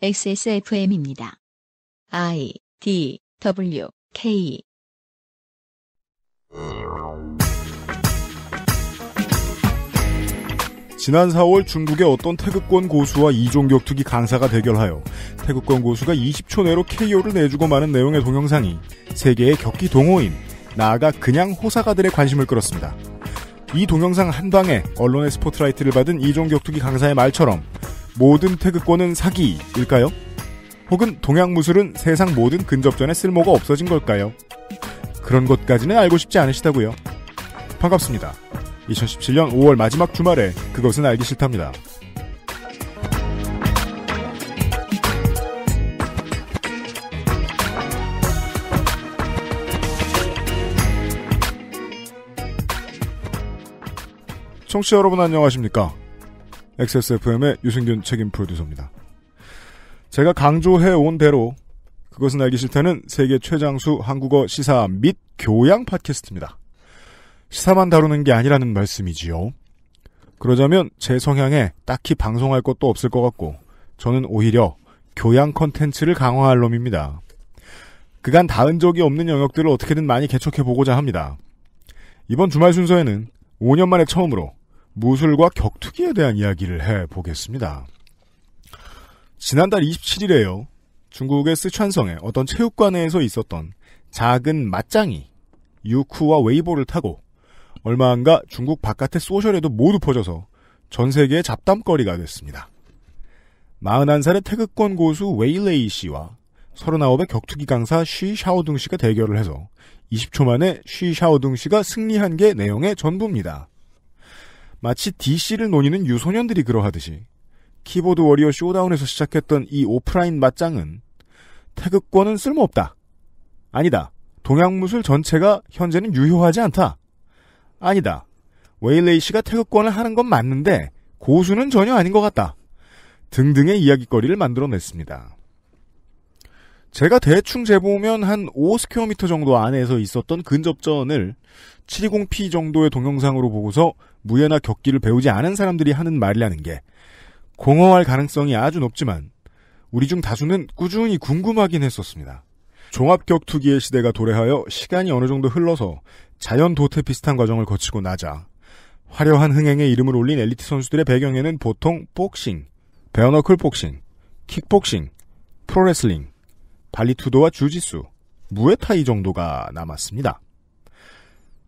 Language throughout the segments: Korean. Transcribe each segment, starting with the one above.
XSFM입니다. I D W K 지난 4월 중국의 어떤 태극권 고수와 이종격투기 강사가 대결하여 태극권 고수가 20초 내로 KO를 내주고 마는 내용의 동영상이 세계의 격기 동호인 나아가 그냥 호사가들의 관심을 끌었습니다. 이 동영상 한 방에 언론의 스포트라이트를 받은 이종격투기 강사의 말처럼 모든 태극권은 사기일까요? 혹은 동양무술은 세상 모든 근접전에 쓸모가 없어진 걸까요? 그런 것까지는 알고 싶지 않으시다고요. 반갑습니다. 2017년 5월 마지막 주말에 그것은 알기 싫답니다. 청취자 여러분 안녕하십니까? XSFM의 유승균 책임 프로듀서입니다. 제가 강조해온 대로 그것은 알기 싫다는 세계 최장수 한국어 시사 및 교양 팟캐스트입니다. 시사만 다루는 게 아니라는 말씀이지요. 그러자면 제 성향에 딱히 방송할 것도 없을 것 같고 저는 오히려 교양 컨텐츠를 강화할 놈입니다. 그간 닿은 적이 없는 영역들을 어떻게든 많이 개척해 보고자 합니다. 이번 주말 순서에는 5년 만에 처음으로 무술과 격투기에 대한 이야기를 해보겠습니다. 지난달 27일에요. 중국의 스촨성에 어떤 체육관에서 있었던 작은 맞짱이 유쿠와 웨이보를 타고 얼마 안가 중국 바깥의 소셜에도 모두 퍼져서 전 세계의 잡담거리가 됐습니다. 41살의 태극권 고수 웨이레이 씨와 39의 격투기 강사 쉬 샤오둥 씨가 대결을 해서 20초 만에 쉬 샤오둥 씨가 승리한 게 내용의 전부입니다. 마치 DC를 노리는 유소년들이 그러하듯이 키보드 워리어 쇼다운에서 시작했던 이 오프라인 맞짱은 태극권은 쓸모없다. 아니다. 동양무술 전체가 현재는 유효하지 않다. 아니다. 웨일레이 씨가 태극권을 하는 건 맞는데 고수는 전혀 아닌 것 같다. 등등의 이야기거리를 만들어냈습니다. 제가 대충 재보면 한 5스퀘어미터 정도 안에서 있었던 근접전을 720p 정도의 동영상으로 보고서 무예나 격기를 배우지 않은 사람들이 하는 말이라는 게 공허할 가능성이 아주 높지만 우리 중 다수는 꾸준히 궁금하긴 했었습니다. 종합격투기의 시대가 도래하여 시간이 어느 정도 흘러서 자연 도태 비슷한 과정을 거치고 나자 화려한 흥행의 이름을 올린 엘리트 선수들의 배경에는 보통 복싱, 베어너클 복싱, 킥복싱, 프로레슬링, 발리투도와 주지수 무에타이 정도가 남았습니다.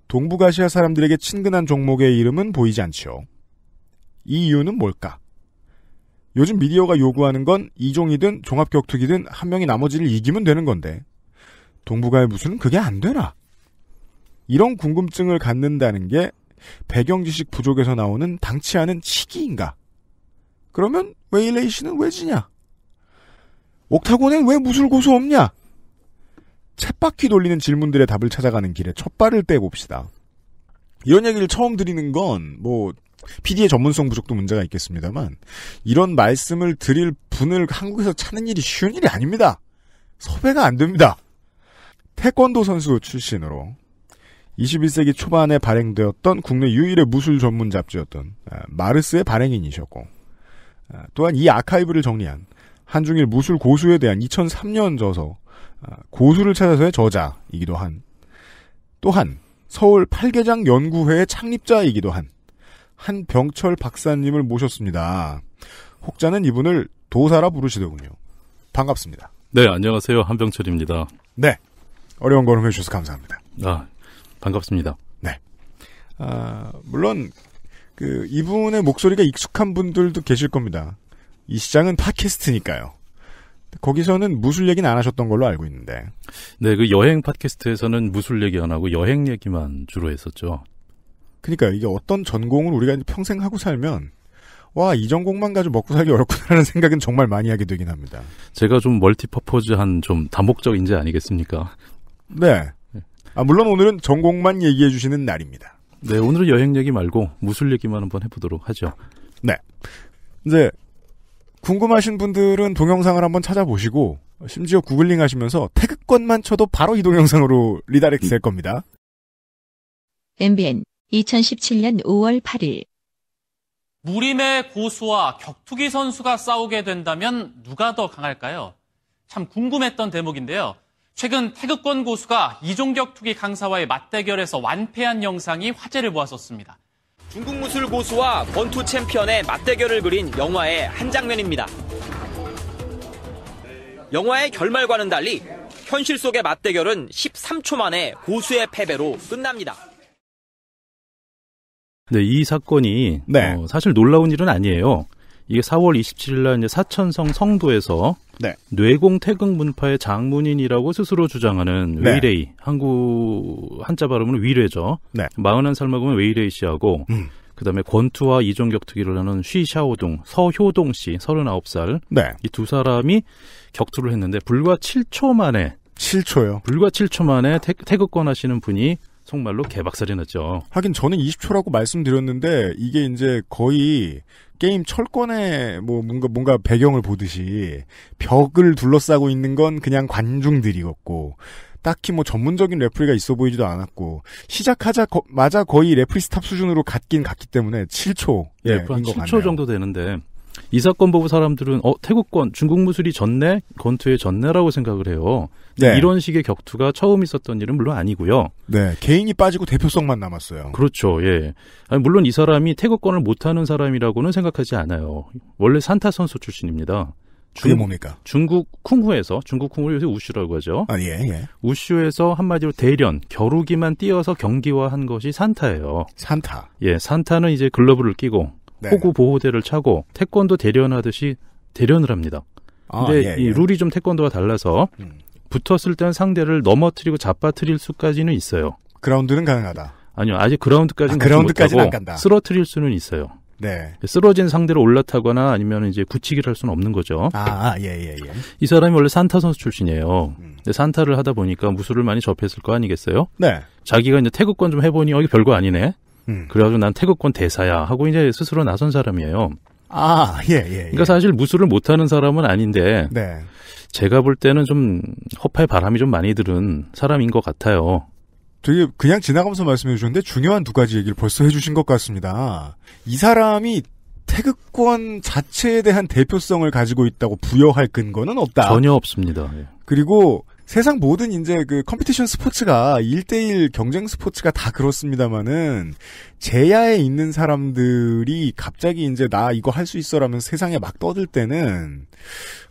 동북아시아 사람들에게 친근한 종목의 이름은 보이지 않지요. 이 이유는 뭘까? 요즘 미디어가 요구하는 건 이종이든 종합격투기든 한 명이 나머지를 이기면 되는 건데 동북아의 무술은 그게 안 되나? 이런 궁금증을 갖는다는 게 배경 지식 부족에서 나오는 당치 않은 시기인가? 그러면 웨일레이 시는왜 지냐? 옥타곤엔 왜 무술고수 없냐? 챗바퀴 돌리는 질문들의 답을 찾아가는 길에 첫 발을 떼봅시다. 이런 얘기를 처음 드리는 건, 뭐, PD의 전문성 부족도 문제가 있겠습니다만, 이런 말씀을 드릴 분을 한국에서 찾는 일이 쉬운 일이 아닙니다. 섭외가 안 됩니다. 태권도 선수 출신으로 21세기 초반에 발행되었던 국내 유일의 무술 전문 잡지였던 아, 마르스의 발행인이셨고, 아, 또한 이 아카이브를 정리한 한중일 무술 고수에 대한 2003년 저서 아, 고수를 찾아서의 저자이기도 한 또한 서울 8개장 연구회의 창립자이기도 한 한병철 박사님을 모셨습니다. 혹자는 이분을 도사라 부르시더군요. 반갑습니다. 네, 안녕하세요. 한병철입니다. 네. 어려운 걸음 해주셔서 감사합니다. 아, 반갑습니다. 네. 아, 물론, 그, 이분의 목소리가 익숙한 분들도 계실 겁니다. 이 시장은 팟캐스트니까요. 거기서는 무술 얘기는 안 하셨던 걸로 알고 있는데. 네, 그 여행 팟캐스트에서는 무술 얘기 안 하고 여행 얘기만 주로 했었죠. 그러니까 이게 어떤 전공을 우리가 평생 하고 살면 와, 이 전공만 가지고 먹고 살기 어렵구나라는 생각은 정말 많이 하게 되긴 합니다. 제가 좀 멀티퍼포즈한 좀 다목적 인재 아니겠습니까? 네. 아, 물론 오늘은 전공만 얘기해 주시는 날입니다. 네, 오늘은 여행 얘기 말고 무술 얘기만 한번 해보도록 하죠. 네. 이제 궁금하신 분들은 동영상을 한번 찾아보시고 심지어 구글링 하시면서 태극권만 쳐도 바로 이 동영상으로 리다렉트 될 겁니다. MBN 2017년 5월 8일 무림의 고수와 격투기 선수가 싸우게 된다면 누가 더 강할까요? 참 궁금했던 대목인데요. 최근 태극권 고수가 이종격투기 강사와의 맞대결에서 완패한 영상이 화제를 모았었습니다. 중국 무술 고수와 권투 챔피언의 맞대결을 그린 영화의 한 장면입니다. 영화의 결말과는 달리 현실 속의 맞대결은 13초 만에 고수의 패배로 끝납니다. 네, 이 사건이 네. 어, 사실 놀라운 일은 아니에요. 이게 4월 27일 날 이제 사천성 성도에서 네. 뇌공 태극 문파의 장문인이라고 스스로 주장하는 네. 웨이레이 한국 한자 발음은 위례죠. 네. 41살 먹으면 웨이레이 씨하고 음. 그다음에 권투와 이종격투기를 하는 쉬샤오동 서효동 씨 39살 이 두 사람이 격투를 했는데 불과 7초 만에 7초요. 불과 7초 만에 태, 태극권 하시는 분이 정말로 개박살이 났죠. 하긴 저는 20초라고 말씀드렸는데 이게 이제 거의 게임 철권의 뭐 뭔가 뭔가 배경을 보듯이 벽을 둘러싸고 있는 건 그냥 관중들이었고 딱히 뭐 전문적인 레플리가 있어 보이지도 않았고 시작하자마자 거의 레플리 스탑 수준으로 갔긴 갔기 때문에 7초 예, 예, 한 7초 같네요. 정도 되는데 이 사건 보고 사람들은 어 태국권 중국 무술이 졌네 권투에 졌네라고 생각을 해요. 네. 이런 식의 격투가 처음 있었던 일은 물론 아니고요. 네 개인이 빠지고 대표성만 남았어요. 그렇죠. 예 아니, 물론 이 사람이 태국권을 못하는 사람이라고는 생각하지 않아요. 원래 산타 선수 출신입니다. 중, 그게 뭡니까? 중국 쿵후에서 중국 쿵후를 요새 우슈라고 하죠. 아, 예, 예. 우슈에서 한마디로 대련, 겨루기만 뛰어서 경기화한 것이 산타예요. 산타. 예, 산타는 이제 글러브를 끼고 네. 호구 보호대를 차고 태권도 대련하듯이 대련을 합니다. 아, 근데 예, 예. 이 룰이 좀 태권도와 달라서 음. 붙었을 때는 상대를 넘어뜨리고 잡아뜨릴 수까지는 있어요. 그라운드는 가능하다. 아니요, 아직 그라운드까지는 아, 그라운드까지는 안 간다. 쓰러뜨릴 수는 있어요. 네. 쓰러진 상대로 올라타거나 아니면 이제 굳히기를 할 수는 없는 거죠. 아, 아, 예, 예, 예. 이 사람이 원래 산타 선수 출신이에요. 음. 근데 산타를 하다 보니까 무술을 많이 접했을 거 아니겠어요? 네. 자기가 이제 태극권 좀 해보니, 어, 이게 별거 아니네? 음. 그래가지고 난 태극권 대사야 하고 이제 스스로 나선 사람이에요. 아, 예, 예. 예. 그러니까 사실 무술을 못하는 사람은 아닌데, 네. 제가 볼 때는 좀 허파의 바람이 좀 많이 들은 사람인 것 같아요. 되게 그냥 지나가면서 말씀해 주셨는데 중요한 두 가지 얘기를 벌써 해주신 것 같습니다. 이 사람이 태극권 자체에 대한 대표성을 가지고 있다고 부여할 근거는 없다. 전혀 없습니다. 예. 그리고 세상 모든 이제 그 컴피티션 스포츠가 1대1 경쟁 스포츠가 다 그렇습니다만은 제야에 있는 사람들이 갑자기 이제 나 이거 할 수있어라면 세상에 막 떠들 때는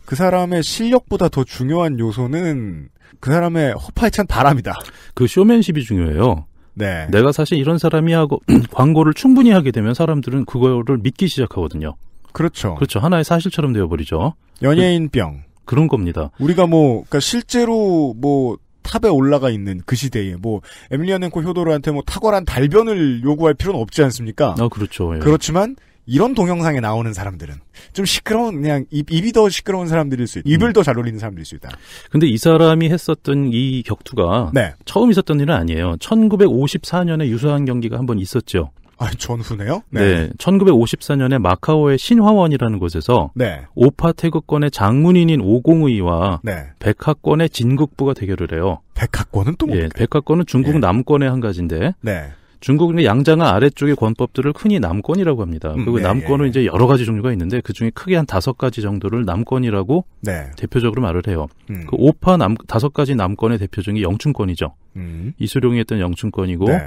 그 사람의 실력보다 더 중요한 요소는 그 사람의 허파에 찬 바람이다. 그 쇼맨십이 중요해요. 네. 내가 사실 이런 사람이 하고 광고를 충분히 하게 되면 사람들은 그거를 믿기 시작하거든요. 그렇죠. 그렇죠. 하나의 사실처럼 되어버리죠. 연예인병. 그런 겁니다. 우리가 뭐, 그니까 실제로 뭐, 탑에 올라가 있는 그 시대에 뭐 에밀리아넨코 효도르한테 뭐 탁월한 달변을 요구할 필요는 없지 않습니까? 아 그렇죠. 예. 그렇지만 이런 동영상에 나오는 사람들은 좀 시끄러운 그냥 입, 입이 더 시끄러운 사람들일 수 있, 음. 입을 음. 더잘 올리는 사람들일 수 있다. 근데 이 사람이 했었던 이 격투가 네. 처음 있었던 일은 아니에요. 1954년에 유사한 경기가 한번 있었죠. 아, 전후네요? 네. 네. 1954년에 마카오의 신화원이라는 곳에서 네. 오파 태극권의 장문인인 오공의와 네. 백학권의 진국부가 대결을 해요. 백학권은 또 예, 뭡니까? 예, 백학권은 중국 예. 남권의 한 가지인데 네. 중국의 양장아 아래쪽의 권법들을 흔히 남권이라고 합니다. 음, 그리고 음, 남권은 예, 이제 여러 가지 종류가 있는데 그 중에 크게 한 다섯 가지 정도를 남권이라고 네. 대표적으로 말을 해요. 음. 그 오파 남 다섯 가지 남권의 대표 중에 영춘권이죠. 음. 이수룡이 했던 영춘권이고 네.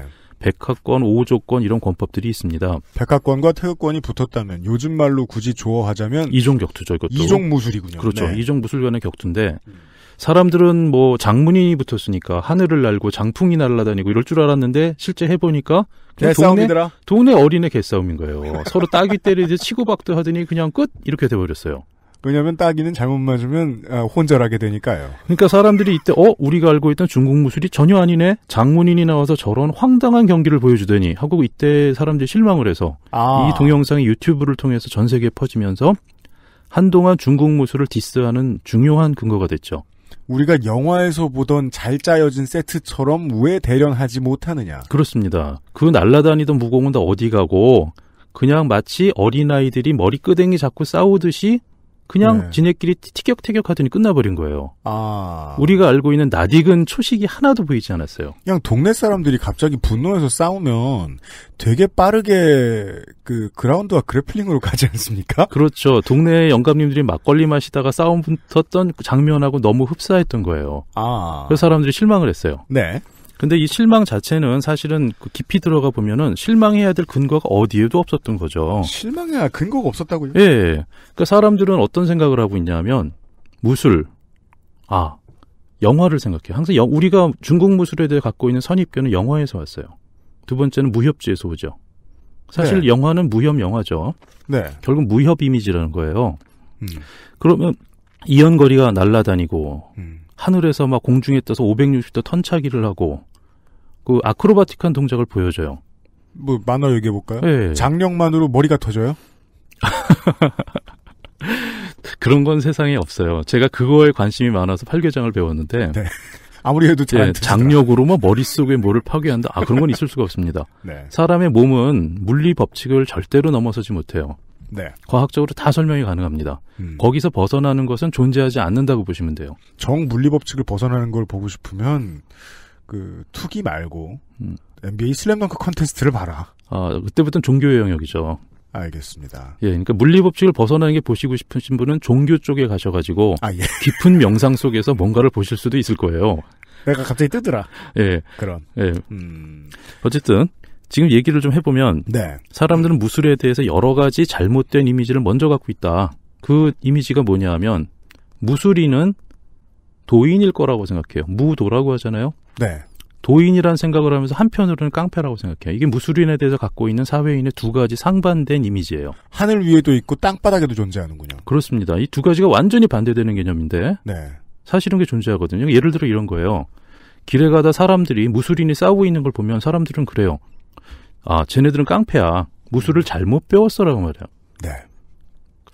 백화권, 오조권 이런 권법들이 있습니다. 백화권과 태극권이 붙었다면 요즘 말로 굳이 조어하자면 이종 격투죠 이것도. 이종 무술이군요. 그렇죠. 네. 이종 무술관의 격투인데 음. 사람들은 뭐 장문이 붙었으니까 하늘을 날고 장풍이 날아다니고 이럴 줄 알았는데 실제 해보니까 그냥 동네, 동네 어린애 개싸움인 거예요. 서로 따귀 때리듯 치고박도 하더니 그냥 끝 이렇게 돼버렸어요. 왜냐하면 따기는 잘못 맞으면 아, 혼절하게 되니까요. 그러니까 사람들이 이때 어 우리가 알고 있던 중국 무술이 전혀 아니네 장문인이 나와서 저런 황당한 경기를 보여주더니 하고 이때 사람들이 실망을 해서 아. 이 동영상이 유튜브를 통해서 전 세계에 퍼지면서 한동안 중국 무술을 디스하는 중요한 근거가 됐죠. 우리가 영화에서 보던 잘 짜여진 세트처럼 왜 대련하지 못하느냐. 그렇습니다. 그 날라다니던 무공은 다 어디 가고 그냥 마치 어린아이들이 머리끄댕이 잡고 싸우듯이 그냥 네. 지네끼리 티격태격 하더니 끝나버린 거예요. 아. 우리가 알고 있는 낯익은 초식이 하나도 보이지 않았어요. 그냥 동네 사람들이 갑자기 분노해서 싸우면 되게 빠르게 그 그라운드와 그래플링으로 가지 않습니까? 그렇죠. 동네 영감님들이 막걸리 마시다가 싸움 붙었던 장면하고 너무 흡사했던 거예요. 아. 그래서 사람들이 실망을 했어요. 네. 근데 이 실망 자체는 사실은 그 깊이 들어가 보면은 실망해야 될 근거가 어디에도 없었던 거죠. 실망해야 근거가 없었다고요? 예. 그러니까 사람들은 어떤 생각을 하고 있냐면 무술, 아 영화를 생각해요. 항상 여, 우리가 중국 무술에 대해 갖고 있는 선입견은 영화에서 왔어요. 두 번째는 무협지에서 오죠. 사실 네. 영화는 무협 영화죠. 네. 결국 무협 이미지라는 거예요. 음. 그러면 이연거리가 날아다니고 음. 하늘에서 막 공중에 떠서 560도 턴차기를 하고 그 아크로바틱한 동작을 보여줘요. 뭐 만화 얘기해 볼까요? 예. 장력만으로 머리가 터져요? 그런 건 세상에 없어요. 제가 그거에 관심이 많아서 팔괘장을 배웠는데 네. 아무리 해도 예, 장력으로 뭐 머릿속에 뭐를 파괴한다. 아 그런 건 있을 수가 없습니다. 네. 사람의 몸은 물리 법칙을 절대로 넘어서지 못해요. 네. 과학적으로 다 설명이 가능합니다. 음. 거기서 벗어나는 것은 존재하지 않는다고 보시면 돼요. 정 물리 법칙을 벗어나는 걸 보고 싶으면 그 투기 말고 음. NBA 슬램덩크 컨테스트를 봐라. 아 그때부터는 종교의 영역이죠. 알겠습니다. 예, 그러니까 물리법칙을 벗어나는 게 보시고 싶으신 분은 종교 쪽에 가셔가지고 아, 예. 깊은 명상 속에서 뭔가를 보실 수도 있을 거예요. 내가 갑자기 뜨더라. 예, 그런. 예, 음... 어쨌든 지금 얘기를 좀 해보면 네. 사람들은 무술에 대해서 여러 가지 잘못된 이미지를 먼저 갖고 있다. 그 이미지가 뭐냐하면 무술인은 도인일 거라고 생각해요. 무도라고 하잖아요. 네. 도인이라는 생각을 하면서 한편으로는 깡패라고 생각해요. 이게 무술인에 대해서 갖고 있는 사회인의 두 가지 상반된 이미지예요. 하늘 위에도 있고 땅바닥에도 존재하는군요. 그렇습니다. 이 두 가지가 완전히 반대되는 개념인데 네. 사실은 게 존재하거든요. 예를 들어 이런 거예요. 길에 가다 사람들이 무술인이 싸우고 있는 걸 보면 사람들은 그래요. 아, 쟤네들은 깡패야. 무술을 잘못 배웠어라고 말해요. 네.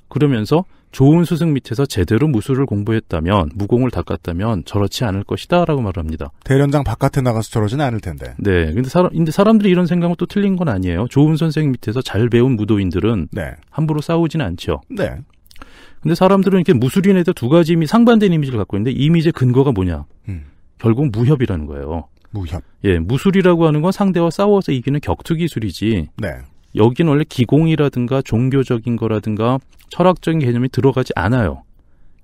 그러면서 좋은 스승 밑에서 제대로 무술을 공부했다면 무공을 닦았다면 저렇지 않을 것이다라고 말합니다. 대련장 바깥에 나가서 저러진 않을 텐데. 네, 근데 사람 근데 사람들이 이런 생각은 또 틀린 건 아니에요. 좋은 선생 밑에서 잘 배운 무도인들은 네. 함부로 싸우진 않죠. 네. 근데 사람들은 이렇게 무술인에 대두 가지 이미 상반된 이미지를 갖고 있는데 이미지의 근거가 뭐냐? 음. 결국 무협이라는 거예요. 무협. 예, 무술이라고 하는 건 상대와 싸워서 이기는 격투 기술이지. 네. 여기는 원래 기공이라든가 종교적인 거라든가 철학적인 개념이 들어가지 않아요.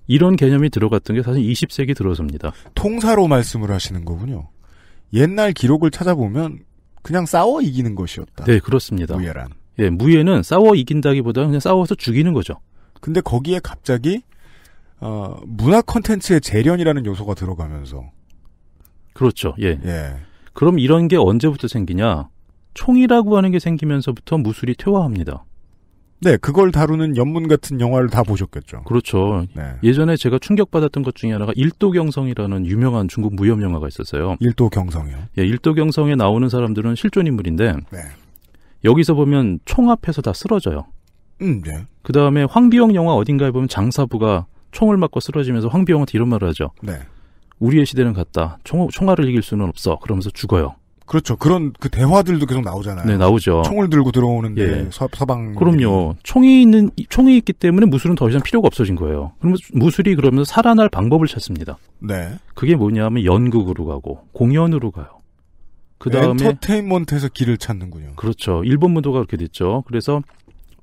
이런 개념이 들어갔던 게 사실 20세기 들어섭니다. 통사로 말씀을 하시는 거군요. 옛날 기록을 찾아보면 그냥 싸워 이기는 것이었다. 네, 그렇습니다. 무예란. 예, 무예는 싸워 이긴다기보다는 그냥 싸워서 죽이는 거죠. 근데 거기에 갑자기 어, 문화 콘텐츠의 재련이라는 요소가 들어가면서 그렇죠. 예. 예. 그럼 이런 게 언제부터 생기냐? 총이라고 하는 게 생기면서부터 무술이 퇴화합니다. 네, 그걸 다루는 연문 같은 영화를 다 보셨겠죠. 그렇죠. 네. 예전에 제가 충격받았던 것 중에 하나가 일도경성이라는 유명한 중국 무협 영화가 있었어요. 일도경성이요? 예, 일도경성에 나오는 사람들은 실존 인물인데 네. 여기서 보면 총 앞에서 다 쓰러져요. 음, 네. 그 다음에 황비영 영화 어딘가에 보면 장사부가 총을 맞고 쓰러지면서 황비영한테 이런 말을 하죠. 네. 우리의 시대는 같다. 총, 총알을 이길 수는 없어. 그러면서 죽어요. 그렇죠. 그런 그 대화들도 계속 나오잖아요. 네, 나오죠. 총을 들고 들어오는데 예. 서, 방 그럼요. 총이 있는 총이 있기 때문에 무술은 더 이상 필요가 없어진 거예요. 그러면 무술이 그러면서 살아날 방법을 찾습니다. 네. 그게 뭐냐면 연극으로 가고 공연으로 가요. 그다음에 엔터테인먼트에서 길을 찾는군요. 그렇죠. 일본 문도가 그렇게 됐죠. 그래서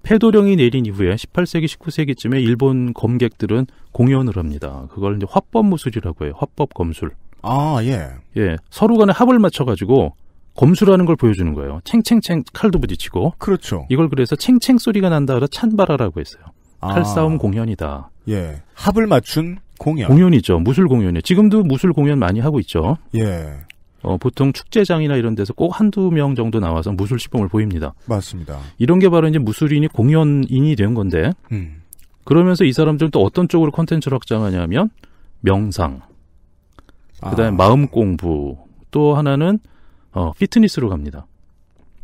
폐도령이 내린 이후에 18세기, 19세기쯤에 일본 검객들은 공연을 합니다. 그걸 이제 화법 무술이라고 해요. 화법 검술. 아, 예. 예. 서로 간에 합을 맞춰가지고 검수라는 걸 보여주는 거예요. 챙챙챙 칼도 부딪히고. 그렇죠. 이걸 그래서 챙챙 소리가 난다 그래서 찬바라라고 했어요. 아. 칼싸움 공연이다. 예. 합을 맞춘 공연. 공연이죠. 무술 공연이에요. 지금도 무술 공연 많이 하고 있죠. 예. 어, 보통 축제장이나 이런 데서 꼭 한두 명 정도 나와서 무술 시범을 보입니다. 맞습니다. 이런 게 바로 이제 무술인이 공연인이 된 건데, 음. 그러면서 이 사람들은 또 어떤 쪽으로 컨텐츠를 확장하냐면, 명상, 그다음에 아. 마음 공부. 또 하나는 어, 피트니스로 갑니다.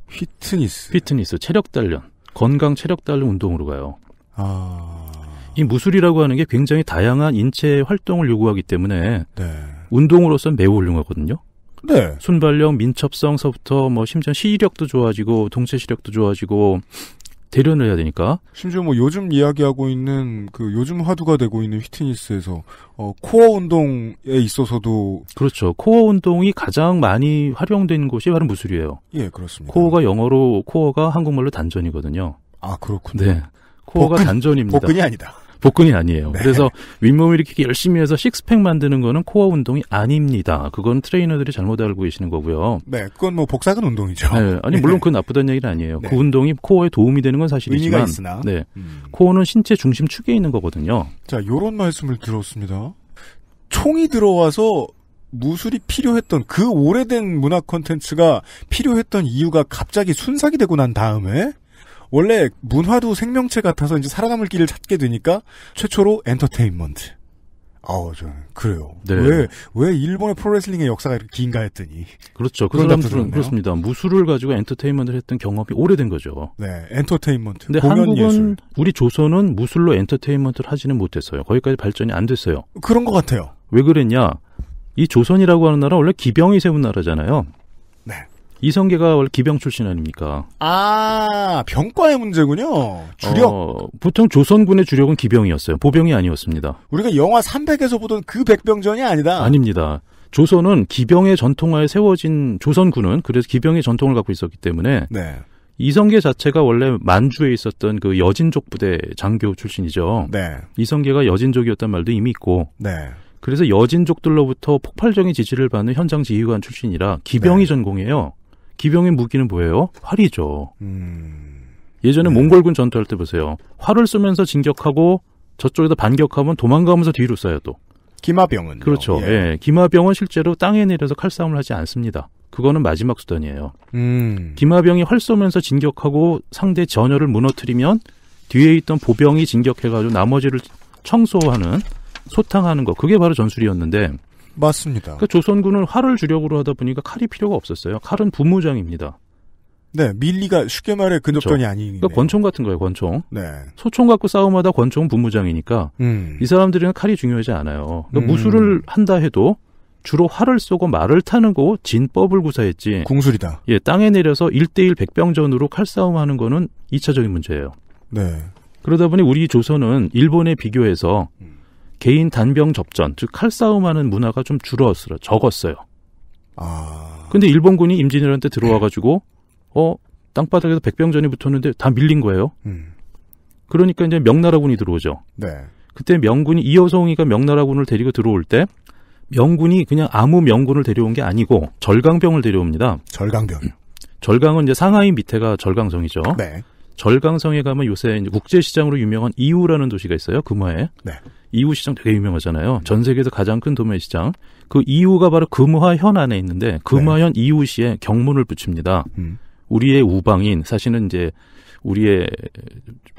피트니스. 피트니스 체력 단련, 건강 체력 단련 운동으로 가요. 아. 이 무술이라고 하는 게 굉장히 다양한 인체 활동을 요구하기 때문에 네. 운동으로선 매우 훌륭하거든요. 네. 순발력, 민첩성서부터 뭐 심지어 시력도 좋아지고 동체 시력도 좋아지고 대련을 해야 되니까. 심지어 뭐 요즘 이야기하고 있는 그 요즘 화두가 되고 있는 휘트니스에서 어, 코어 운동에 있어서도 그렇죠. 코어 운동이 가장 많이 활용된 곳이 바로 무술이에요. 예, 그렇습니다. 코어가 영어로 코어가 한국말로 단전이거든요. 아, 그렇군요. 네. 코어가 복근, 단전입니다. 복근이 아니다. 복근이 아니에요. 네. 그래서 윗몸 일으키기 열심히 해서 식스팩 만드는 거는 코어 운동이 아닙니다. 그건 트레이너들이 잘못 알고 계시는 거고요. 네, 그건 뭐 복사근 운동이죠. 네, 아니 물론 네. 그건 나쁘다는 얘기는 아니에요. 네. 그 운동이 코어에 도움이 되는 건 사실이지만, 네, 음. 코어는 신체 중심 축에 있는 거거든요. 자, 요런 말씀을 들었습니다. 총이 들어와서 무술이 필요했던 그 오래된 문화 콘텐츠가 필요했던 이유가 갑자기 순삭이 되고 난 다음에 원래 문화도 생명체 같아서 이제 살아남을 길을 찾게 되니까 최초로 엔터테인먼트. 아우 저는 그래요. 왜왜 네. 일본의 프로레슬링의 역사가 이렇게 긴가 했더니 그렇죠. 그 사람들은 그렇습니다. 무술을 가지고 엔터테인먼트를 했던 경험이 오래된 거죠. 네, 엔터테인먼트. 근데 한국은 예술. 우리 조선은 무술로 엔터테인먼트를 하지는 못했어요. 거기까지 발전이 안 됐어요. 그런 것 같아요. 왜 그랬냐? 이 조선이라고 하는 나라 원래 기병이 세운 나라잖아요. 이성계가 원래 기병 출신 아닙니까? 아, 병과의 문제군요. 주력. 어, 보통 조선군의 주력은 기병이었어요. 보병이 아니었습니다. 우리가 영화 300에서 보던 그 백병전이 아니다. 아닙니다. 조선은 기병의 전통화에 세워진 조선군은 그래서 기병의 전통을 갖고 있었기 때문에 네. 이성계 자체가 원래 만주에 있었던 그 여진족 부대 장교 출신이죠. 네. 이성계가 여진족이었단 말도 이미 있고. 네. 그래서 여진족들로부터 폭발적인 지지를 받는 현장 지휘관 출신이라 기병이 네. 전공이에요. 기병의 무기는 뭐예요? 활이죠. 음... 예전에 네. 몽골군 전투할 때 보세요. 활을 쏘면서 진격하고 저쪽에다 반격하면 도망가면서 뒤로 쏴요 또. 기마병은 그렇죠. 예. 예. 기마병은 실제로 땅에 내려서 칼싸움을 하지 않습니다. 그거는 마지막 수단이에요. 음... 기마병이 활 쏘면서 진격하고 상대 전열을 무너뜨리면 뒤에 있던 보병이 진격해가지고 나머지를 청소하는 소탕하는 거 그게 바로 전술이었는데 맞습니다. 그러니까 조선군은 활을 주력으로 하다 보니까 칼이 필요가 없었어요. 칼은 분무장입니다. 네, 밀리가 쉽게 말해 근접전이 아니니까 그러니까 권총 같은 거예요, 권총. 네. 소총 갖고 싸움하다 권총 분무장이니까 음. 이 사람들은 칼이 중요하지 않아요. 그러니까 음. 무술을 한다 해도 주로 활을 쏘고 말을 타는 거 진법을 구사했지. 궁술이다. 예, 땅에 내려서 일대일 백병전으로 칼싸움 하는 거는 2차적인 문제예요. 네. 그러다 보니 우리 조선은 일본에 비교해서 음. 개인 단병 접전, 즉 칼싸움하는 문화가 좀 줄었어요. 적었어요. 아. 근데 일본군이 임진왜란 때 들어와가지고 어 땅바닥에서 백병전이 붙었는데 다 밀린 거예요. 음. 그러니까 이제 명나라군이 들어오죠. 네. 그때 명군이 이여성이가 명나라군을 데리고 들어올 때 명군이 그냥 아무 명군을 데려온 게 아니고 절강병을 데려옵니다. 절강병. 음. 절강은 이제 상하이 밑에가 절강성이죠. 네. 절강성에 가면 요새 국제시장으로 유명한 이우라는 도시가 있어요. 금화에. 네. 이후 시장 되게 유명하잖아요. 전 세계에서 가장 큰 도매 시장. 그이후가 바로 금화현 안에 있는데 금화현 네. EU시에 경문을 붙입니다. 음. 우리의 우방인 사실은 이제 우리의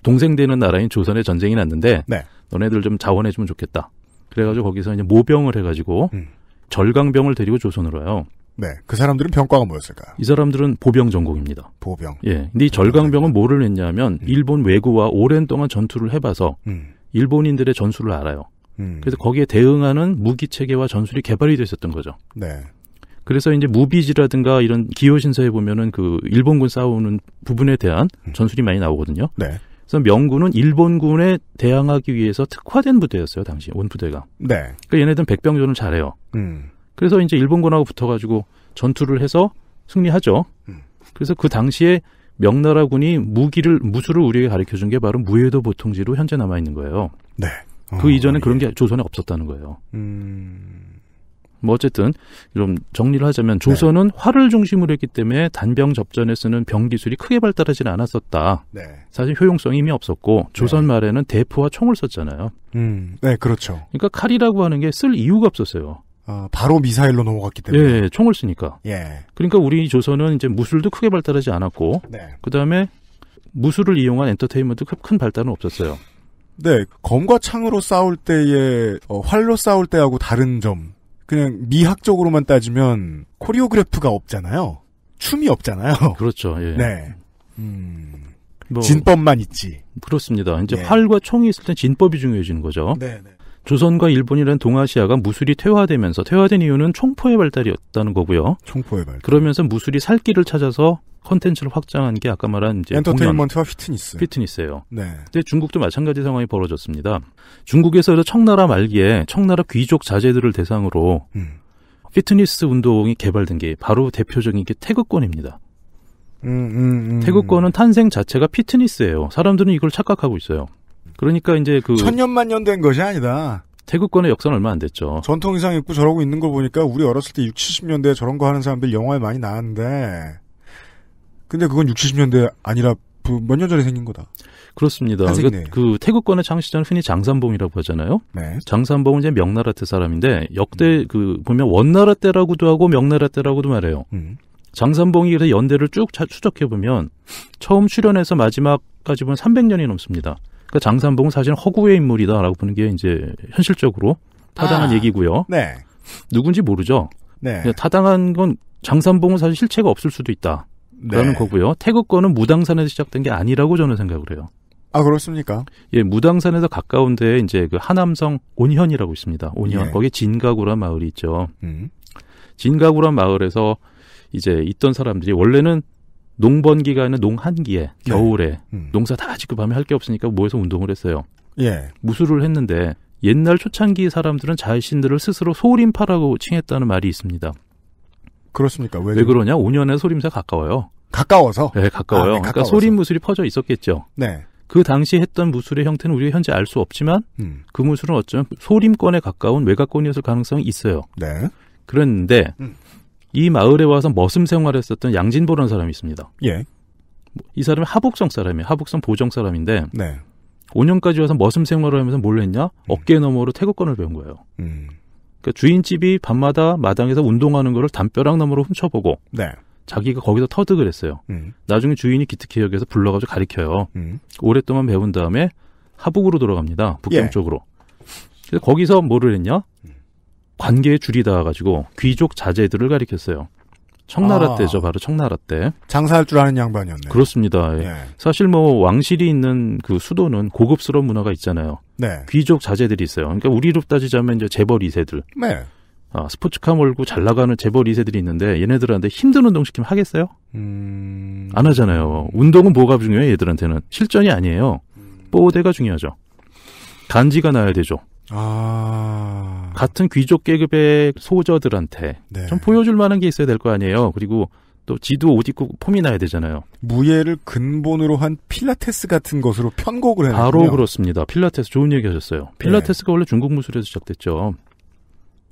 동생 되는 나라인 조선의 전쟁이 났는데 네. 너네들 좀 자원해 주면 좋겠다. 그래가지고 거기서 이제 모병을 해가지고 음. 절강병을 데리고 조선으로 와요. 네, 그 사람들은 병과가 뭐였을까요? 이 사람들은 보병 전공입니다. 보병. 예, 근데 이 절강병은 뭐를 했냐면 음. 일본 외구와 오랜 동안 전투를 해봐서 음. 일본인들의 전술을 알아요. 음. 그래서 거기에 대응하는 무기 체계와 전술이 개발이 돼 있었던 거죠. 네. 그래서 이제 무비지라든가 이런 기호신서에 보면은 그 일본군 싸우는 부분에 대한 음. 전술이 많이 나오거든요. 네. 그래서 명군은 일본군에 대항하기 위해서 특화된 부대였어요 당시 온 부대가. 네. 그러니까 얘네들은 백병전을 잘해요. 음. 그래서 이제 일본군하고 붙어가지고 전투를 해서 승리하죠. 음. 그래서 그 당시에 명나라 군이 무기를 무술을 우리에게 가르쳐 준 게 바로 무예도 보통지로 현재 남아 있는 거예요. 네. 어, 그 아, 이전에 예. 그런 게 조선에 없었다는 거예요. 음... 뭐 어쨌든 좀 정리를 하자면 네. 조선은 네. 활을 중심으로 했기 때문에 단병 접전에 쓰는 병 기술이 크게 발달하지는 않았었다. 네. 사실 효용성이 이미 없었고 조선 네. 말에는 대포와 총을 썼잖아요. 음, 네, 그렇죠. 그러니까 칼이라고 하는 게 쓸 이유가 없었어요. 어, 바로 미사일로 넘어갔기 때문에. 예, 예 총을 쓰니까. 예. 그러니까 우리 조선은 이제 무술도 크게 발달하지 않았고, 네. 그 다음에 무술을 이용한 엔터테인먼트 큰 발달은 없었어요. 네, 검과 창으로 싸울 때의 어, 활로 싸울 때하고 다른 점. 그냥 미학적으로만 따지면 코리오그래프가 없잖아요. 춤이 없잖아요. 그렇죠. 예. 네. 음. 뭐, 진법만 있지. 그렇습니다. 이제 네. 활과 총이 있을 땐 진법이 중요해지는 거죠. 네, 네. 조선과 일본이란 동아시아가 무술이 퇴화되면서 퇴화된 이유는 총포의 발달이었다는 거고요. 총포의 발달. 그러면서 무술이 살 길을 찾아서 컨텐츠를 확장한 게 아까 말한 이제 엔터테인먼트와 피트니스. 피트니스예요. 네. 근데 중국도 마찬가지 상황이 벌어졌습니다. 중국에서 청나라 말기에 청나라 귀족 자제들을 대상으로 음. 피트니스 운동이 개발된 게 바로 대표적인 게 태극권입니다. 음, 음, 음. 태극권은 탄생 자체가 피트니스예요. 사람들은 이걸 착각하고 있어요. 그러니까 이제 그 천년만년 된 것이 아니다. 태국권의 역사는 얼마 안 됐죠. 전통 이상 입고 저러고 있는 걸 보니까 우리 어렸을 때 6, 70년대에 저런 거 하는 사람들 영화에 많이 나왔는데 근데 그건 6, 70년대 아니라 몇 년 전에 생긴 거다. 그렇습니다. 그러니까 그, 그, 태국권의 창시자는 흔히 장산봉이라고 하잖아요. 네. 장산봉은 이제 명나라 때 사람인데 역대 음. 그 보면 원나라 때라고도 하고 명나라 때라고도 말해요. 음. 장산봉이 그래서 연대를 쭉 추적해 보면 처음 출현해서 마지막까지 보면 300년이 넘습니다. 그러니까 장산봉은 사실 허구의 인물이다라고 보는 게 이제 현실적으로 타당한 아, 얘기고요. 네. 누군지 모르죠. 네. 타당한 건 장산봉은 사실 실체가 없을 수도 있다. 라는 네. 거고요. 태극권은 무당산에서 시작된 게 아니라고 저는 생각을 해요. 아 그렇습니까? 예, 무당산에서 가까운 데에 이제 그 하남성 온현이라고 있습니다. 온현 예. 거기 진가구란 마을이 있죠. 음. 진가구란 마을에서 이제 있던 사람들이 원래는 농번기가 아니 농한기에 네. 겨울에 네. 음. 농사 다 짓고 밤에 할 게 없으니까 모여서 운동을 했어요. 예. 무술을 했는데 옛날 초창기 사람들은 자신들을 스스로 소림파라고 칭했다는 말이 있습니다. 그렇습니까? 왜, 왜 그러냐? 5년에 소림사 가까워요. 가까워서? 네, 가까워요. 아, 네, 그러니까 소림 무술이 퍼져 있었겠죠. 네. 그 당시 했던 무술의 형태는 우리가 현재 알 수 없지만 음. 그 무술은 어쩌면 소림권에 가까운 외곽권이었을 가능성이 있어요. 네. 그런데 음. 이 마을에 와서 머슴 생활했었던 양진보라는 사람이 있습니다. 예. 이 사람이 하북성 사람이에요. 하북성 보정 사람인데 네. 5년까지 와서 머슴 생활을 하면서 뭘 했냐? 음. 어깨 너머로 태극권을 배운 거예요. 음. 그러니까 주인집이 밤마다 마당에서 운동하는 거를 담벼락 너머로 훔쳐보고 네. 자기가 거기서 터득을 했어요. 음. 나중에 주인이 기특해 여기서 불러가지고 가르켜요. 음. 오랫동안 배운 다음에 하북으로 돌아갑니다. 북경 예. 쪽으로. 그래서 거기서 뭐를 했냐? 음. 관계의 줄이 다가지고 귀족 자제들을 가리켰어요. 청나라 아, 때죠, 바로 청나라 때. 장사할 줄 아는 양반이었네 그렇습니다. 예. 네. 사실 뭐 왕실이 있는 그 수도는 고급스러운 문화가 있잖아요. 네. 귀족 자제들이 있어요. 그러니까 우리로 따지자면 이제 재벌 2세들. 네. 아, 스포츠카 몰고 잘 나가는 재벌 2세들이 있는데 얘네들한테 힘든 운동 시키면 하겠어요? 음... 안 하잖아요. 운동은 뭐가 중요해 얘들한테는 실전이 아니에요. 뽀대가 중요하죠. 간지가 나야 되죠. 아... 같은 귀족 계급의 소저들한테 네. 좀 보여줄 만한 게 있어야 될 거 아니에요. 그리고 또 지도 옷 입고 폼이 나야 되잖아요. 무예를 근본으로 한 필라테스 같은 것으로 편곡을 해네요 바로 그렇습니다. 필라테스 좋은 얘기 하셨어요. 네. 필라테스가 네. 원래 중국 무술에서 시작됐죠.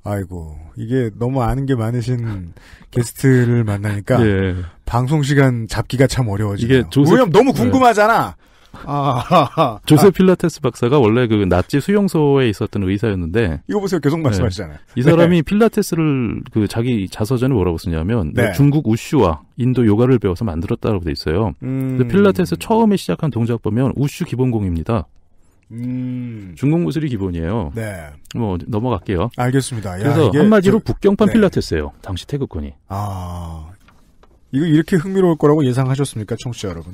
아이고 이게 너무 아는 게 많으신 게스트를 만나니까 예. 방송 시간 잡기가 참 어려워지네요. 이게 조셉... 왜냐면 너무 네. 궁금하잖아. 아, 아, 아. 조세 필라테스 박사가 원래 그 나치 수용소에 있었던 의사였는데 이거 보세요. 계속 네. 말씀하시잖아요. 네. 이 사람이 네. 필라테스를 그 자기 자서전에 뭐라고 쓰냐면 네. 중국 우슈와 인도 요가를 배워서 만들었다고 돼 있어요. 음... 필라테스 처음에 시작한 동작 보면 우슈 기본공입니다. 음... 중국 무술이 기본이에요. 네. 뭐 넘어갈게요. 알겠습니다. 야, 그래서 한마디로 저... 북경판 네. 필라테스예요. 당시 태극권이. 아 이거 이렇게 흥미로울 거라고 예상하셨습니까, 청취자 여러분?